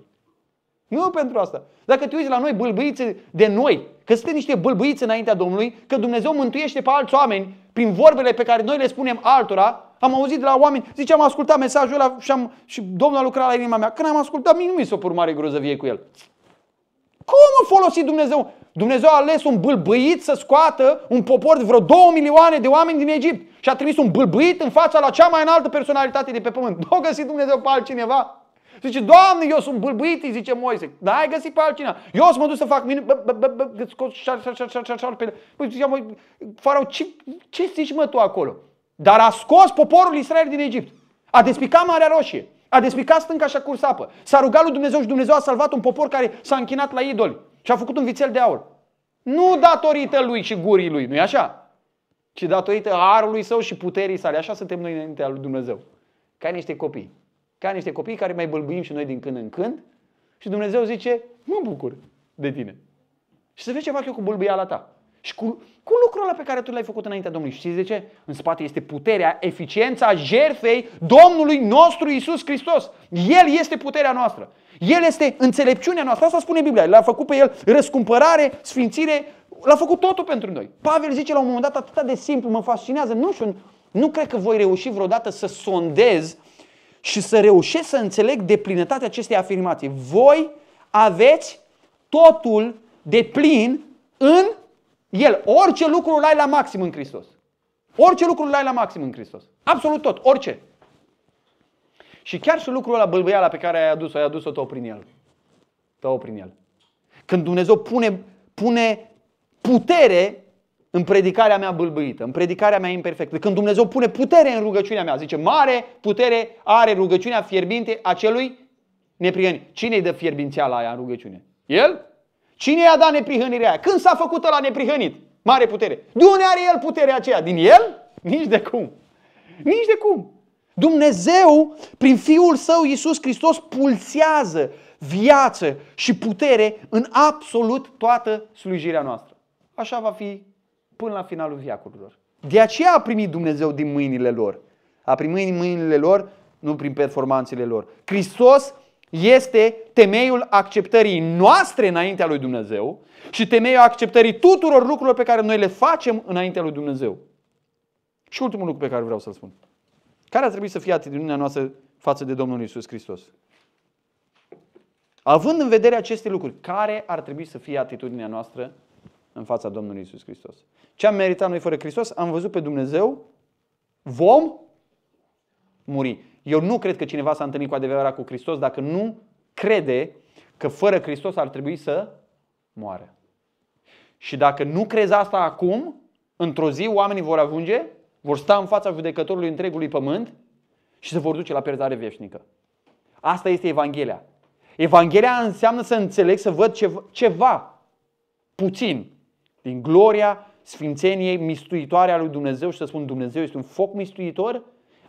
Nu pentru asta. Dacă te uiți la noi bâlbâițe de noi, că suntem niște bâlbâițe înaintea Domnului, că Dumnezeu mântuiește pe alți oameni prin vorbele pe care noi le spunem altora, am auzit de la oameni, zice, am ascultat mesajul ăla și, am, și Domnul a lucrat la inima mea. Când am ascultat, mie nu mi s-a părut mare grozăvie cu el. Cum a folosit Dumnezeu? Dumnezeu a ales un bâlbâit să scoată un popor de vreo două milioane de oameni din Egipt și a trimis un bâlbâit în fața la cea mai înaltă personalitate de pe pământ. Nu a găsit Dumnezeu pe altcineva? Zice, Doamne, eu sunt bâlbâit, îi zice Moise. Da, ai găsit pe altcineva. Eu să mă duc să fac mine, Păi zicea, farau, ce, ce zici mă tu acolo? Dar a scos poporul Israel din Egipt. A despicat Marea Roșie. A despicat stânca și a curs apă. S-a rugat lui Dumnezeu și Dumnezeu a salvat un popor care s-a închinat la idoli și a făcut un vițel de aur. Nu datorită lui și gurii lui, nu-i așa? Ci datorită arului său și puterii sale. Așa suntem noi înaintea lui Dumnezeu. Ca niște copii. Ca niște copii care mai bălbuim și noi din când în când și Dumnezeu zice, mă bucur de tine. Și să vezi ce fac eu cu bâlbâiala ta. Și cu, cu lucrul ăla pe care tu l-ai făcut înaintea Domnului. Știți de ce? În spate este puterea, eficiența jertfei Domnului nostru Isus Hristos. El este puterea noastră. El este înțelepciunea noastră. Asta spune Biblia. L-a făcut pe el răscumpărare, sfințire, l-a făcut totul pentru noi. Pavel zice la un moment dat atât de simplu, mă fascinează, nu știu, nu cred că voi reuși vreodată să sondez și să reușesc să înțeleg de acestei afirmații. Voi aveți totul de plin în el, orice lucru îl ai la maxim în Hristos. Orice lucru îl ai la maxim în Hristos. Absolut tot, orice. Și chiar și lucrul ăla, bâlbâiala pe care ai adus-o, ai adus-o tău prin el. Tău prin el. Când Dumnezeu pune, pune putere în predicarea mea bâlbâită, în predicarea mea imperfectă. Când Dumnezeu pune putere în rugăciunea mea, zice, mare putere are rugăciunea fierbinte a celui neprihănit. Cine i dă fierbințeala aia în rugăciune? El? Cine i-a dat neprihănirea aia? Când s-a făcut la neprihănit? Mare putere. De unde are el puterea aceea? Din el? Nici de cum. Nici de cum. Dumnezeu, prin Fiul Său, Iisus Hristos, pulsează viață și putere în absolut toată slujirea noastră. Așa va fi până la finalul viacurilor. De aceea a primit Dumnezeu din mâinile lor. A primit din mâinile lor, nu prin performanțele lor. Hristos este temeiul acceptării noastre înaintea lui Dumnezeu și temeiul acceptării tuturor lucrurilor pe care noi le facem înaintea lui Dumnezeu. Și ultimul lucru pe care vreau să-l spun. Care ar trebui să fie atitudinea noastră față de Domnul Isus Hristos? Având în vedere aceste lucruri, care ar trebui să fie atitudinea noastră în fața Domnului Isus Hristos? Ce am meritat noi fără Hristos? Am văzut pe Dumnezeu, vom muri. Eu nu cred că cineva s-a întâlnit cu adevărat cu Hristos dacă nu crede că fără Hristos ar trebui să moară. Și dacă nu crezi asta acum, într-o zi oamenii vor ajunge, vor sta în fața judecătorului întregului pământ și se vor duce la pierzare veșnică. Asta este Evanghelia. Evanghelia înseamnă să înțeleg, să văd ceva, ceva puțin din gloria sfințeniei mistuitoare a lui Dumnezeu și să spun Dumnezeu este un foc mistuitor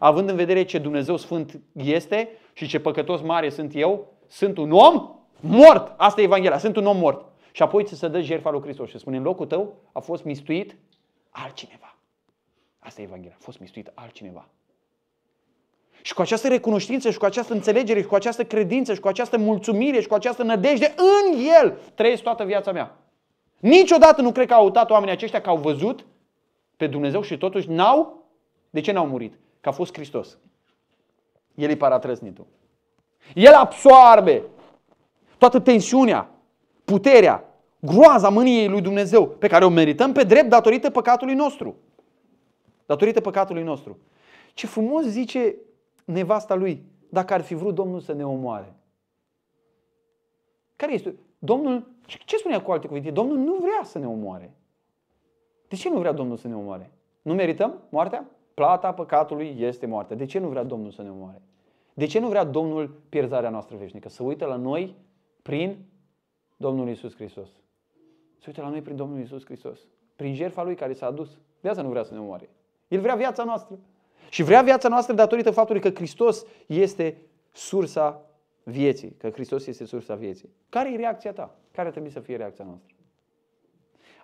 având în vedere ce Dumnezeu Sfânt este și ce păcătos mare sunt eu, sunt un om mort. Asta e Evanghelia, sunt un om mort. Și apoi ți se dă jertfa lui Hristos și spune, în locul tău a fost mistuit altcineva. Asta e Evanghelia, a fost mistuit altcineva. Și cu această recunoștință și cu această înțelegere și cu această credință și cu această mulțumire și cu această nădejde în El trăiesc toată viața mea. Niciodată nu cred că au uitat oamenii aceștia că au văzut pe Dumnezeu și totuși n-au. De ce n-au murit? că a fost Hristos. El e paratrăznitul. El absoarbe toată tensiunea, puterea, groaza mâniei lui Dumnezeu pe care o merităm pe drept datorită păcatului nostru. Datorită păcatului nostru. Ce frumos zice nevasta lui, dacă ar fi vrut Domnul să ne omoare. Care este? Domnul, ce spunea cu alte cuvinte? Domnul nu vrea să ne omoare. De ce nu vrea Domnul să ne omoare? Nu merităm moartea? plata păcatului este moartea. De ce nu vrea Domnul să ne omoare? De ce nu vrea Domnul pierzarea noastră veșnică? Să uită la noi prin Domnul Isus Hristos. Să uită la noi prin Domnul Isus Hristos. Prin jertfa Lui care s-a adus. De asta nu vrea să ne omoare. El vrea viața noastră. Și vrea viața noastră datorită faptului că Hristos este sursa vieții. Că Hristos este sursa vieții. Care e reacția ta? Care trebuie să fie reacția noastră?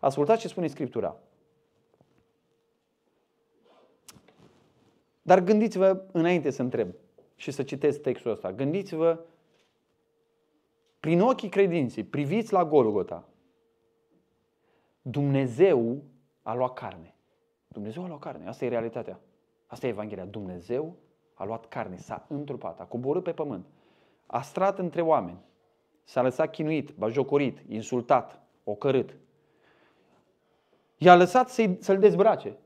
Ascultați ce spune Scriptura. Dar gândiți-vă înainte să întreb și să citesc textul ăsta. Gândiți-vă prin ochii credinței, priviți la Golgota. Dumnezeu a luat carne. Dumnezeu a luat carne. Asta e realitatea. Asta e Evanghelia. Dumnezeu a luat carne, s-a întrupat, a coborât pe pământ, a strat între oameni, s-a lăsat chinuit, bajocorit, insultat, ocărât. I-a lăsat să-l dezbrace.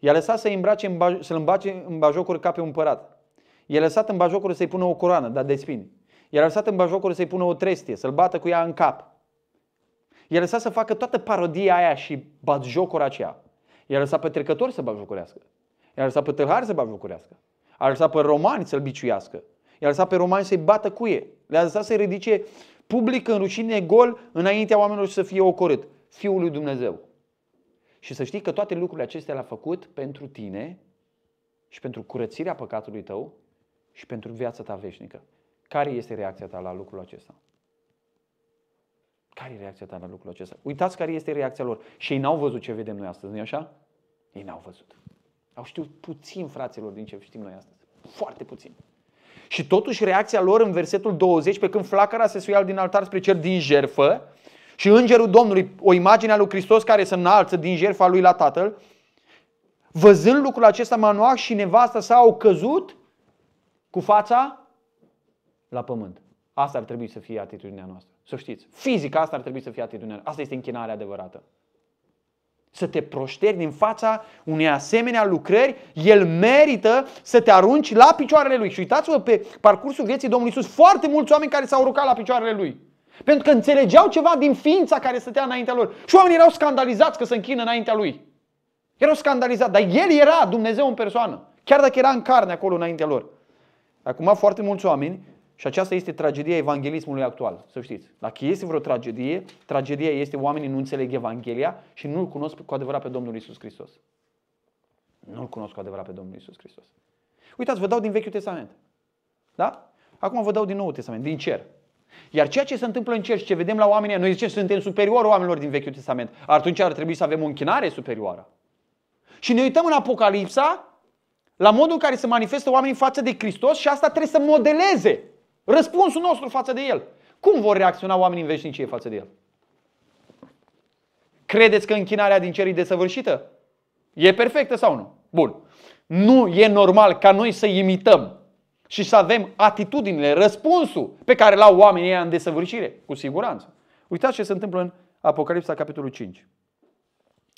I-a lăsat să l îmbrace în să-l îmbrace în bajocuri ca pe un părat. I-a lăsat în bajocuri să-i pună o coroană, dar de spini. I-a lăsat în bajocuri să-i pună o trestie, să-l bată cu ea în cap. I-a lăsat să facă toată parodia aia și batjocura aceea. I-a lăsat pe trecători să bajocurească. I-a lăsat pe tâlhari să i A lăsat pe romani să-l biciuiască. I-a lăsat pe romani să-i bată ei. Le-a lăsat să-i ridice public în rușine gol înaintea oamenilor și să fie ocorât. Fiul lui Dumnezeu. Și să știi că toate lucrurile acestea le-a făcut pentru tine și pentru curățirea păcatului tău și pentru viața ta veșnică. Care este reacția ta la lucrul acesta? Care e reacția ta la lucrul acesta? Uitați care este reacția lor. Și ei n-au văzut ce vedem noi astăzi, nu-i așa? Ei n-au văzut. Au știut puțin, fraților, din ce știm noi astăzi. Foarte puțin. Și totuși reacția lor în versetul 20, pe când flacăra se suia din altar spre cer din jerfă, și îngerul Domnului, o imagine a lui Hristos care se înalță din jertfa lui la Tatăl, văzând lucrul acesta, Manoah și nevasta sa au căzut cu fața la pământ. Asta ar trebui să fie atitudinea noastră. Să știți. Fizic asta ar trebui să fie atitudinea noastră. Asta este închinarea adevărată. Să te proșteri din fața unei asemenea lucrări, el merită să te arunci la picioarele lui. Și uitați-vă pe parcursul vieții Domnului Isus, foarte mulți oameni care s-au rucat la picioarele lui. Pentru că înțelegeau ceva din ființa care stătea înaintea lor. Și oamenii erau scandalizați că se închină înaintea lui. Erau scandalizați, dar el era Dumnezeu în persoană. Chiar dacă era în carne acolo înaintea lor. Acum foarte mulți oameni, și aceasta este tragedia evanghelismului actual, să știți. Dacă este vreo tragedie, tragedia este oamenii nu înțeleg Evanghelia și nu-L cunosc cu adevărat pe Domnul Isus Hristos. Nu-L cunosc cu adevărat pe Domnul Isus Hristos. Uitați, vă dau din Vechiul Testament. Da? Acum vă dau din Noul Testament, din cer. Iar ceea ce se întâmplă în cer și ce vedem la oameni, noi zicem suntem superiori oamenilor din Vechiul Testament. Atunci ar trebui să avem o închinare superioară. Și ne uităm în Apocalipsa la modul în care se manifestă oamenii față de Hristos și asta trebuie să modeleze răspunsul nostru față de El. Cum vor reacționa oamenii în veșnicie față de El? Credeți că închinarea din cer e desăvârșită? E perfectă sau nu? Bun. Nu e normal ca noi să imităm și să avem atitudinile, răspunsul pe care l-au oamenii ăia în desăvârșire, cu siguranță. Uitați ce se întâmplă în Apocalipsa, capitolul 5.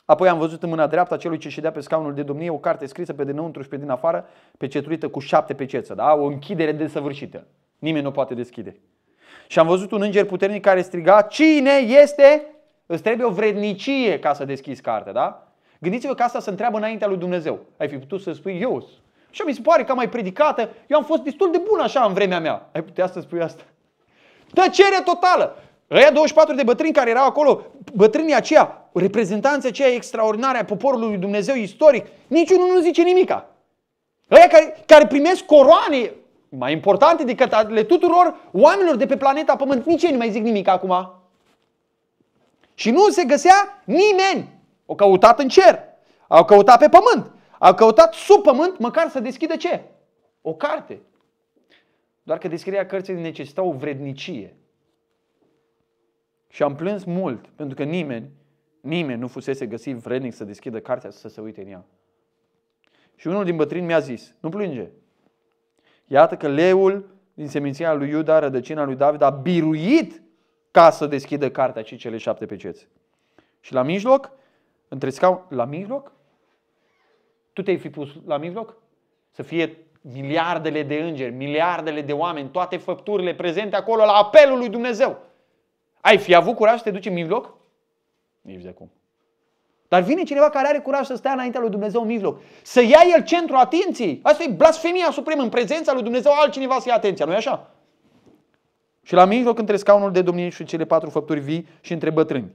Apoi am văzut în mâna dreapta celui ce ședea pe scaunul de domnie o carte scrisă pe dinăuntru și pe din afară, pecetuită cu șapte peceță, da? o închidere desăvârșită. Nimeni nu poate deschide. Și am văzut un înger puternic care striga, cine este? Îți trebuie o vrednicie ca să deschizi cartea, da? Gândiți-vă că asta se întreabă înaintea lui Dumnezeu. Ai fi putut să spui, eu și mi se pare că am mai predicată, eu am fost destul de bun așa în vremea mea. Ai putea să spui asta? Tăcere totală! Aia 24 de bătrâni care erau acolo, bătrânii aceia, reprezentanții aceia extraordinare a poporului Dumnezeu istoric, niciunul nu zice nimica. Aia care, care primesc coroane mai importante decât ale tuturor oamenilor de pe planeta Pământ, nici ei nu mai zic nimic acum. Și nu se găsea nimeni. O căutat în cer, au căutat pe pământ, a căutat sub pământ măcar să deschidă ce? O carte. Doar că descrierea cărții necesita o vrednicie. Și am plâns mult, pentru că nimeni, nimeni nu fusese găsit vrednic să deschidă cartea să se uite în ea. Și unul din bătrini mi-a zis, nu plânge. Iată că leul din seminția lui Iuda, rădăcina lui David, a biruit ca să deschidă cartea și cele șapte peceți. Și la mijloc, între scaun, la mijloc, tu te-ai fi pus la mijloc? Să fie miliardele de îngeri, miliardele de oameni, toate făpturile prezente acolo la apelul lui Dumnezeu. Ai fi avut curaj să te duci în mijloc? Nici de cum. Dar vine cineva care are curaj să stea înaintea lui Dumnezeu în mijloc. Să ia el centru atenției. Asta e blasfemia supremă. În prezența lui Dumnezeu altcineva să ia atenția. nu e așa? Și la mijloc între scaunul de domnie și cele patru făpturi vii și între bătrâni.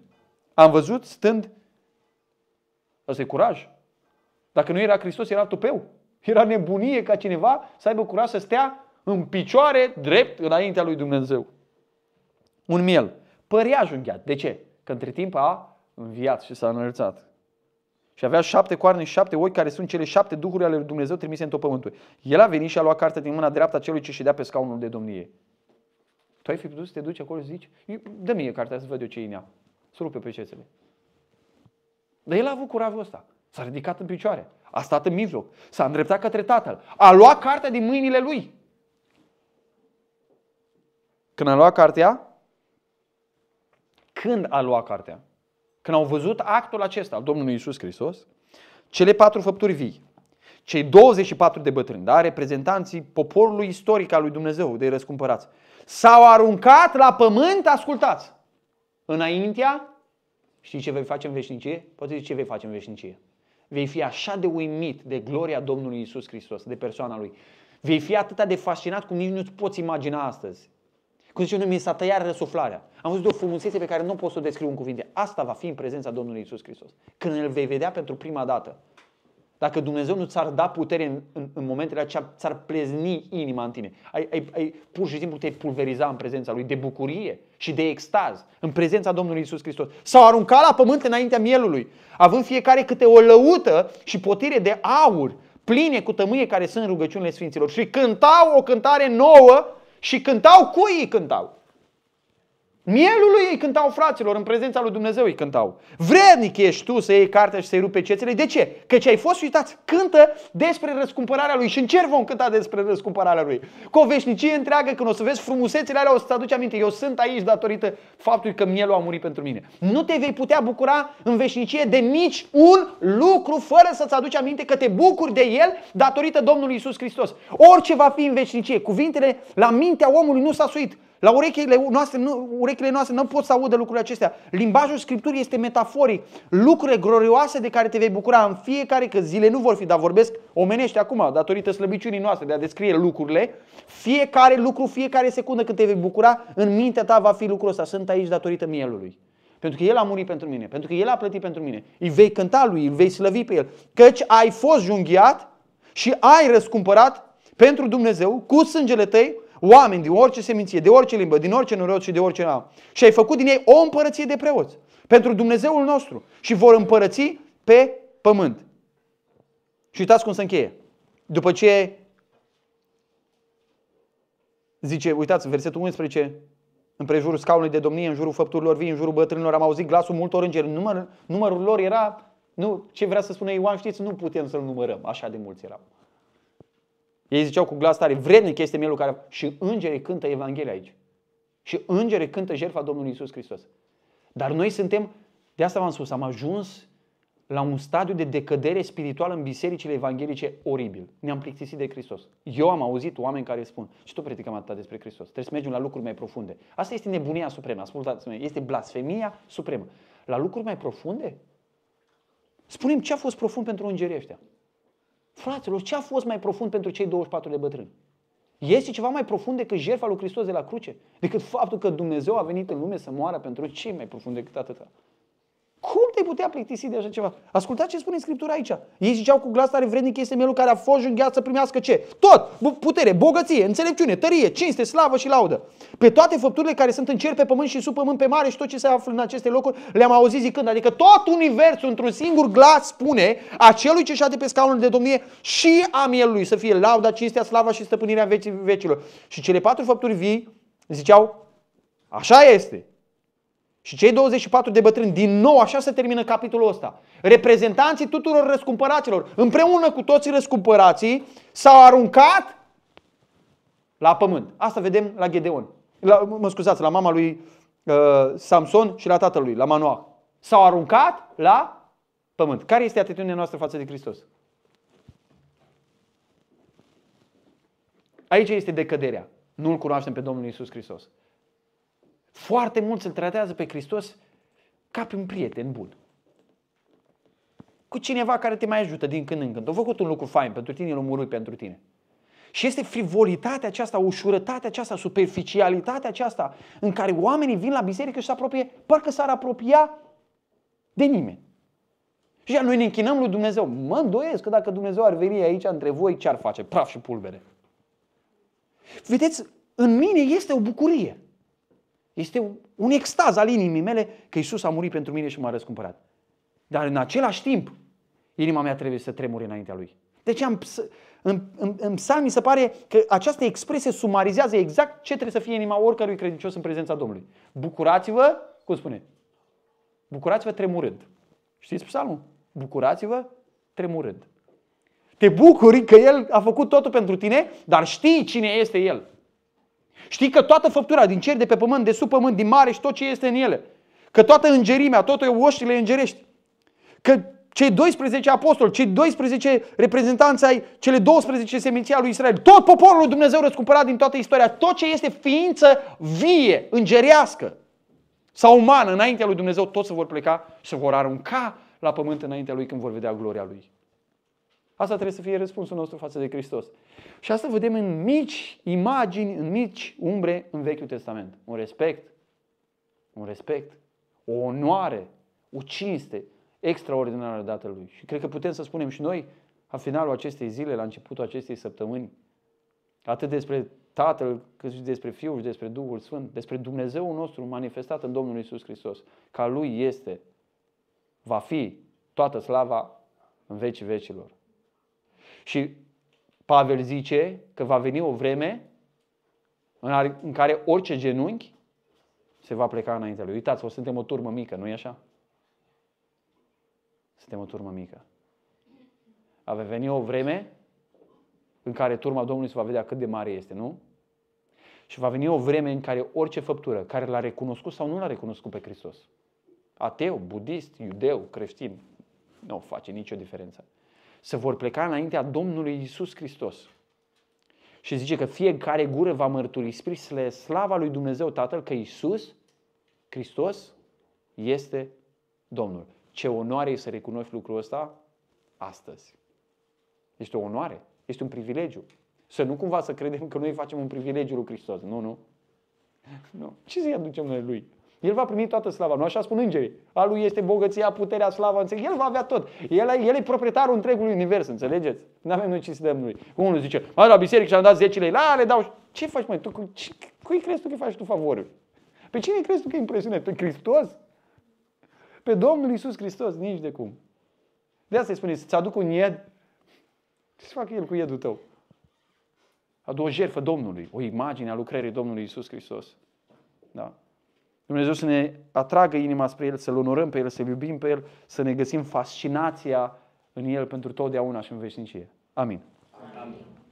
Am văzut stând... Asta e curaj. Dacă nu era Hristos, era tupeu. Era nebunie ca cineva să aibă curaj să stea în picioare, drept, înaintea lui Dumnezeu. Un miel. Părea junghiat. De ce? Că între timp a înviat și s-a înălțat. Și avea șapte coarne și șapte ochi, care sunt cele șapte duhuri ale lui Dumnezeu trimise în tot pământul. El a venit și a luat cartea din mâna dreapta celui ce ședea pe scaunul de domnie. Tu ai fi putut să te duci acolo și zici, dă mi, cartea să văd eu ce e în ea. Să rupe pe cețele. Dar el a avut curajul ăsta. S-a ridicat în picioare. A stat în mijloc. S-a îndreptat către tatăl. A luat cartea din mâinile lui. Când a luat cartea? Când a luat cartea? Când au văzut actul acesta al Domnului Isus Hristos, cele patru făpturi vii, cei 24 de bătrâni, da? reprezentanții poporului istoric al lui Dumnezeu, de răscumpărați, s-au aruncat la pământ, ascultați, înaintea, știi ce vei face în veșnicie? Poate zice ce vei face în veșnicie vei fi așa de uimit de gloria Domnului Isus Hristos, de persoana Lui. Vei fi atât de fascinat cum nici nu-ți poți imagina astăzi. Cum zice unul, mi s-a tăiat răsuflarea. Am văzut o frumusețe pe care nu pot să o descriu în cuvinte. Asta va fi în prezența Domnului Isus Hristos. Când îl vei vedea pentru prima dată, dacă Dumnezeu nu ți-ar da putere în, în, în momentele acelea, ți-ar plezni inima în tine. Ai, ai, ai, pur și simplu te-ai pulveriza în prezența Lui de bucurie și de extaz, în prezența Domnului Isus Hristos. S-au aruncat la pământ înaintea mielului, având fiecare câte o lăută și potire de aur, pline cu tămâie care sunt rugăciunile Sfinților. Și cântau o cântare nouă și cântau cu ei cântau. Mielul ei cântau fraților, în prezența lui Dumnezeu îi cântau. Vrednic ești tu să iei cartea și să-i rupe cețele. De ce? ce ai fost, uitați, cântă despre răscumpărarea lui și în cer vom cânta despre răscumpărarea lui. Cu o veșnicie întreagă, când o să vezi frumusețele alea, o să-ți aduci aminte. Eu sunt aici datorită faptului că mielul a murit pentru mine. Nu te vei putea bucura în veșnicie de nici un lucru fără să-ți aduci aminte că te bucuri de el datorită Domnului Isus Hristos. Orice va fi în veșnicie, cuvintele la mintea omului nu s-a suit. La urechile noastre, nu, urechile noastre nu pot să audă lucrurile acestea. Limbajul Scripturii este metaforic. Lucruri glorioase de care te vei bucura în fiecare, că zile nu vor fi, dar vorbesc omenește acum, datorită slăbiciunii noastre de a descrie lucrurile. Fiecare lucru, fiecare secundă când te vei bucura, în mintea ta va fi lucrul ăsta. Sunt aici datorită mielului. Pentru că El a murit pentru mine, pentru că El a plătit pentru mine. Îi vei cânta lui, îl vei slăvi pe El. Căci ai fost junghiat și ai răscumpărat pentru Dumnezeu cu sângele tăi oameni din orice seminție, de orice limbă, din orice noroc și de orice neam. Și ai făcut din ei o împărăție de preoți pentru Dumnezeul nostru și vor împărăți pe pământ. Și uitați cum se încheie. După ce zice, uitați, versetul 11, în prejurul scaunului de domnie, în jurul făpturilor vii, în jurul bătrânilor, am auzit glasul multor îngeri. Număr, numărul lor era, nu, ce vrea să spună Ioan, știți, nu putem să-l numărăm, așa de mulți erau. Ei ziceau cu glas tare, vrednic este mielul care... Și îngerii cântă Evanghelia aici. Și îngerii cântă jertfa Domnului Isus Hristos. Dar noi suntem, de asta v-am spus, am ajuns la un stadiu de decădere spirituală în bisericile evanghelice oribil. Ne-am plictisit de Hristos. Eu am auzit oameni care spun, și tot predicăm atât despre Hristos, trebuie să mergem la lucruri mai profunde. Asta este nebunia supremă, ascultați-mă, este blasfemia supremă. La lucruri mai profunde? Spunem ce a fost profund pentru îngerii ăștia. Fraților, ce a fost mai profund pentru cei 24 de bătrâni? Este ceva mai profund decât jertfa lui Hristos de la cruce? Decât faptul că Dumnezeu a venit în lume să moară pentru cei mai profund decât atâta? Cum te putea plictisi de așa ceva? Ascultați ce spune Scriptura aici. Ei ziceau cu glas tare vrednic este mielul care a fost junghiat să primească ce? Tot! Putere, bogăție, înțelepciune, tărie, cinste, slavă și laudă. Pe toate făpturile care sunt în cer, pe pământ și sub pământ, pe mare și tot ce se află în aceste locuri, le-am auzit zicând. Adică tot universul într-un singur glas spune acelui ce șade pe scaunul de domnie și a mielului să fie lauda, cinstea, slava și stăpânirea vecilor. Și cele patru făpturi vii ziceau, așa este, și cei 24 de bătrâni, din nou, așa se termină capitolul ăsta. Reprezentanții tuturor răscumpăraților, împreună cu toți răscumpărații, s-au aruncat la pământ. Asta vedem la Gedeon. La, mă scuzați, la mama lui uh, Samson și la tatălui, la Manoah. S-au aruncat la pământ. Care este atitudinea noastră față de Hristos? Aici este decăderea. Nu-L cunoaștem pe Domnul Isus Hristos. Foarte mulți îl tratează pe Hristos ca pe un prieten bun. Cu cineva care te mai ajută din când în când. A făcut un lucru fain pentru tine, l-a murit pentru tine. Și este frivolitatea aceasta, ușurătatea aceasta, superficialitatea aceasta în care oamenii vin la biserică și se apropie, parcă s-ar apropia de nimeni. Și noi ne închinăm lui Dumnezeu. Mă îndoiesc că dacă Dumnezeu ar veni aici între voi, ce ar face? Praf și pulbere. Vedeți, în mine este o bucurie. Este un extaz al inimii mele că Isus a murit pentru mine și m-a răscumpărat. Dar în același timp, inima mea trebuie să tremure înaintea Lui. Deci am, în, în, în psalm mi se pare că această expresie sumarizează exact ce trebuie să fie inima oricărui credincios în prezența Domnului. Bucurați-vă, cum spune? Bucurați-vă tremurând. Știți psalmul? Bucurați-vă tremurând. Te bucuri că El a făcut totul pentru tine, dar știi cine este El. Știi că toată făptura din cer, de pe pământ, de sub pământ, din mare și tot ce este în ele, că toată îngerimea, toate oștile îngerești, că cei 12 apostoli, cei 12 reprezentanți ai cele 12 seminții lui Israel, tot poporul lui Dumnezeu răscumpărat din toată istoria, tot ce este ființă vie, îngerească sau umană înaintea lui Dumnezeu, toți se vor pleca și se vor arunca la pământ înaintea lui când vor vedea gloria lui. Asta trebuie să fie răspunsul nostru față de Hristos. Și asta vedem în mici imagini, în mici umbre în Vechiul Testament. Un respect, un respect, o onoare, o cinste extraordinară dată lui. Și cred că putem să spunem și noi, la finalul acestei zile, la începutul acestei săptămâni, atât despre Tatăl, cât și despre Fiul și despre Duhul Sfânt, despre Dumnezeu nostru manifestat în Domnul Isus Hristos, ca Lui este, va fi toată slava în vecii vecilor. Și Pavel zice că va veni o vreme în care orice genunchi se va pleca înaintea lui. uitați o suntem o turmă mică, nu-i așa? Suntem o turmă mică. A veni o vreme în care turma Domnului se va vedea cât de mare este, nu? Și va veni o vreme în care orice făptură care l-a recunoscut sau nu l-a recunoscut pe Hristos, ateu, budist, iudeu, creștin, nu face nicio diferență să vor pleca înaintea Domnului Isus Hristos. Și zice că fiecare gură va mărturisi spre slava lui Dumnezeu Tatăl că Isus, Hristos, este Domnul. Ce onoare e să recunoști lucrul ăsta astăzi. Este o onoare, este un privilegiu. Să nu cumva să credem că noi facem un privilegiu lui Hristos. Nu, nu. nu. Ce să-i aducem noi lui? El va primi toată slava, nu așa spun îngerii. A lui este bogăția, puterea, slava, înțeleg? El va avea tot. El, el e proprietarul întregului univers, înțelegeți? Nu avem noi ce să dăm lui. Unul zice, mă, la biserică și-am dat 10 lei, la, le dau. Ce faci, mai? Tu, cu, ce, cui crezi tu că faci tu favorul? Pe cine crezi tu că impresionezi? Pe Hristos? Pe Domnul Isus Hristos, nici de cum. De asta îi spune, să-ți aduc un ied, ce să facă el cu iedul tău? Adu o jertfă Domnului, o imagine a lucrării Domnului Isus Hristos. Da. Dumnezeu să ne atragă inima spre El, să-L onorăm pe El, să-L iubim pe El, să ne găsim fascinația în El pentru totdeauna și în veșnicie. Amin. Amin.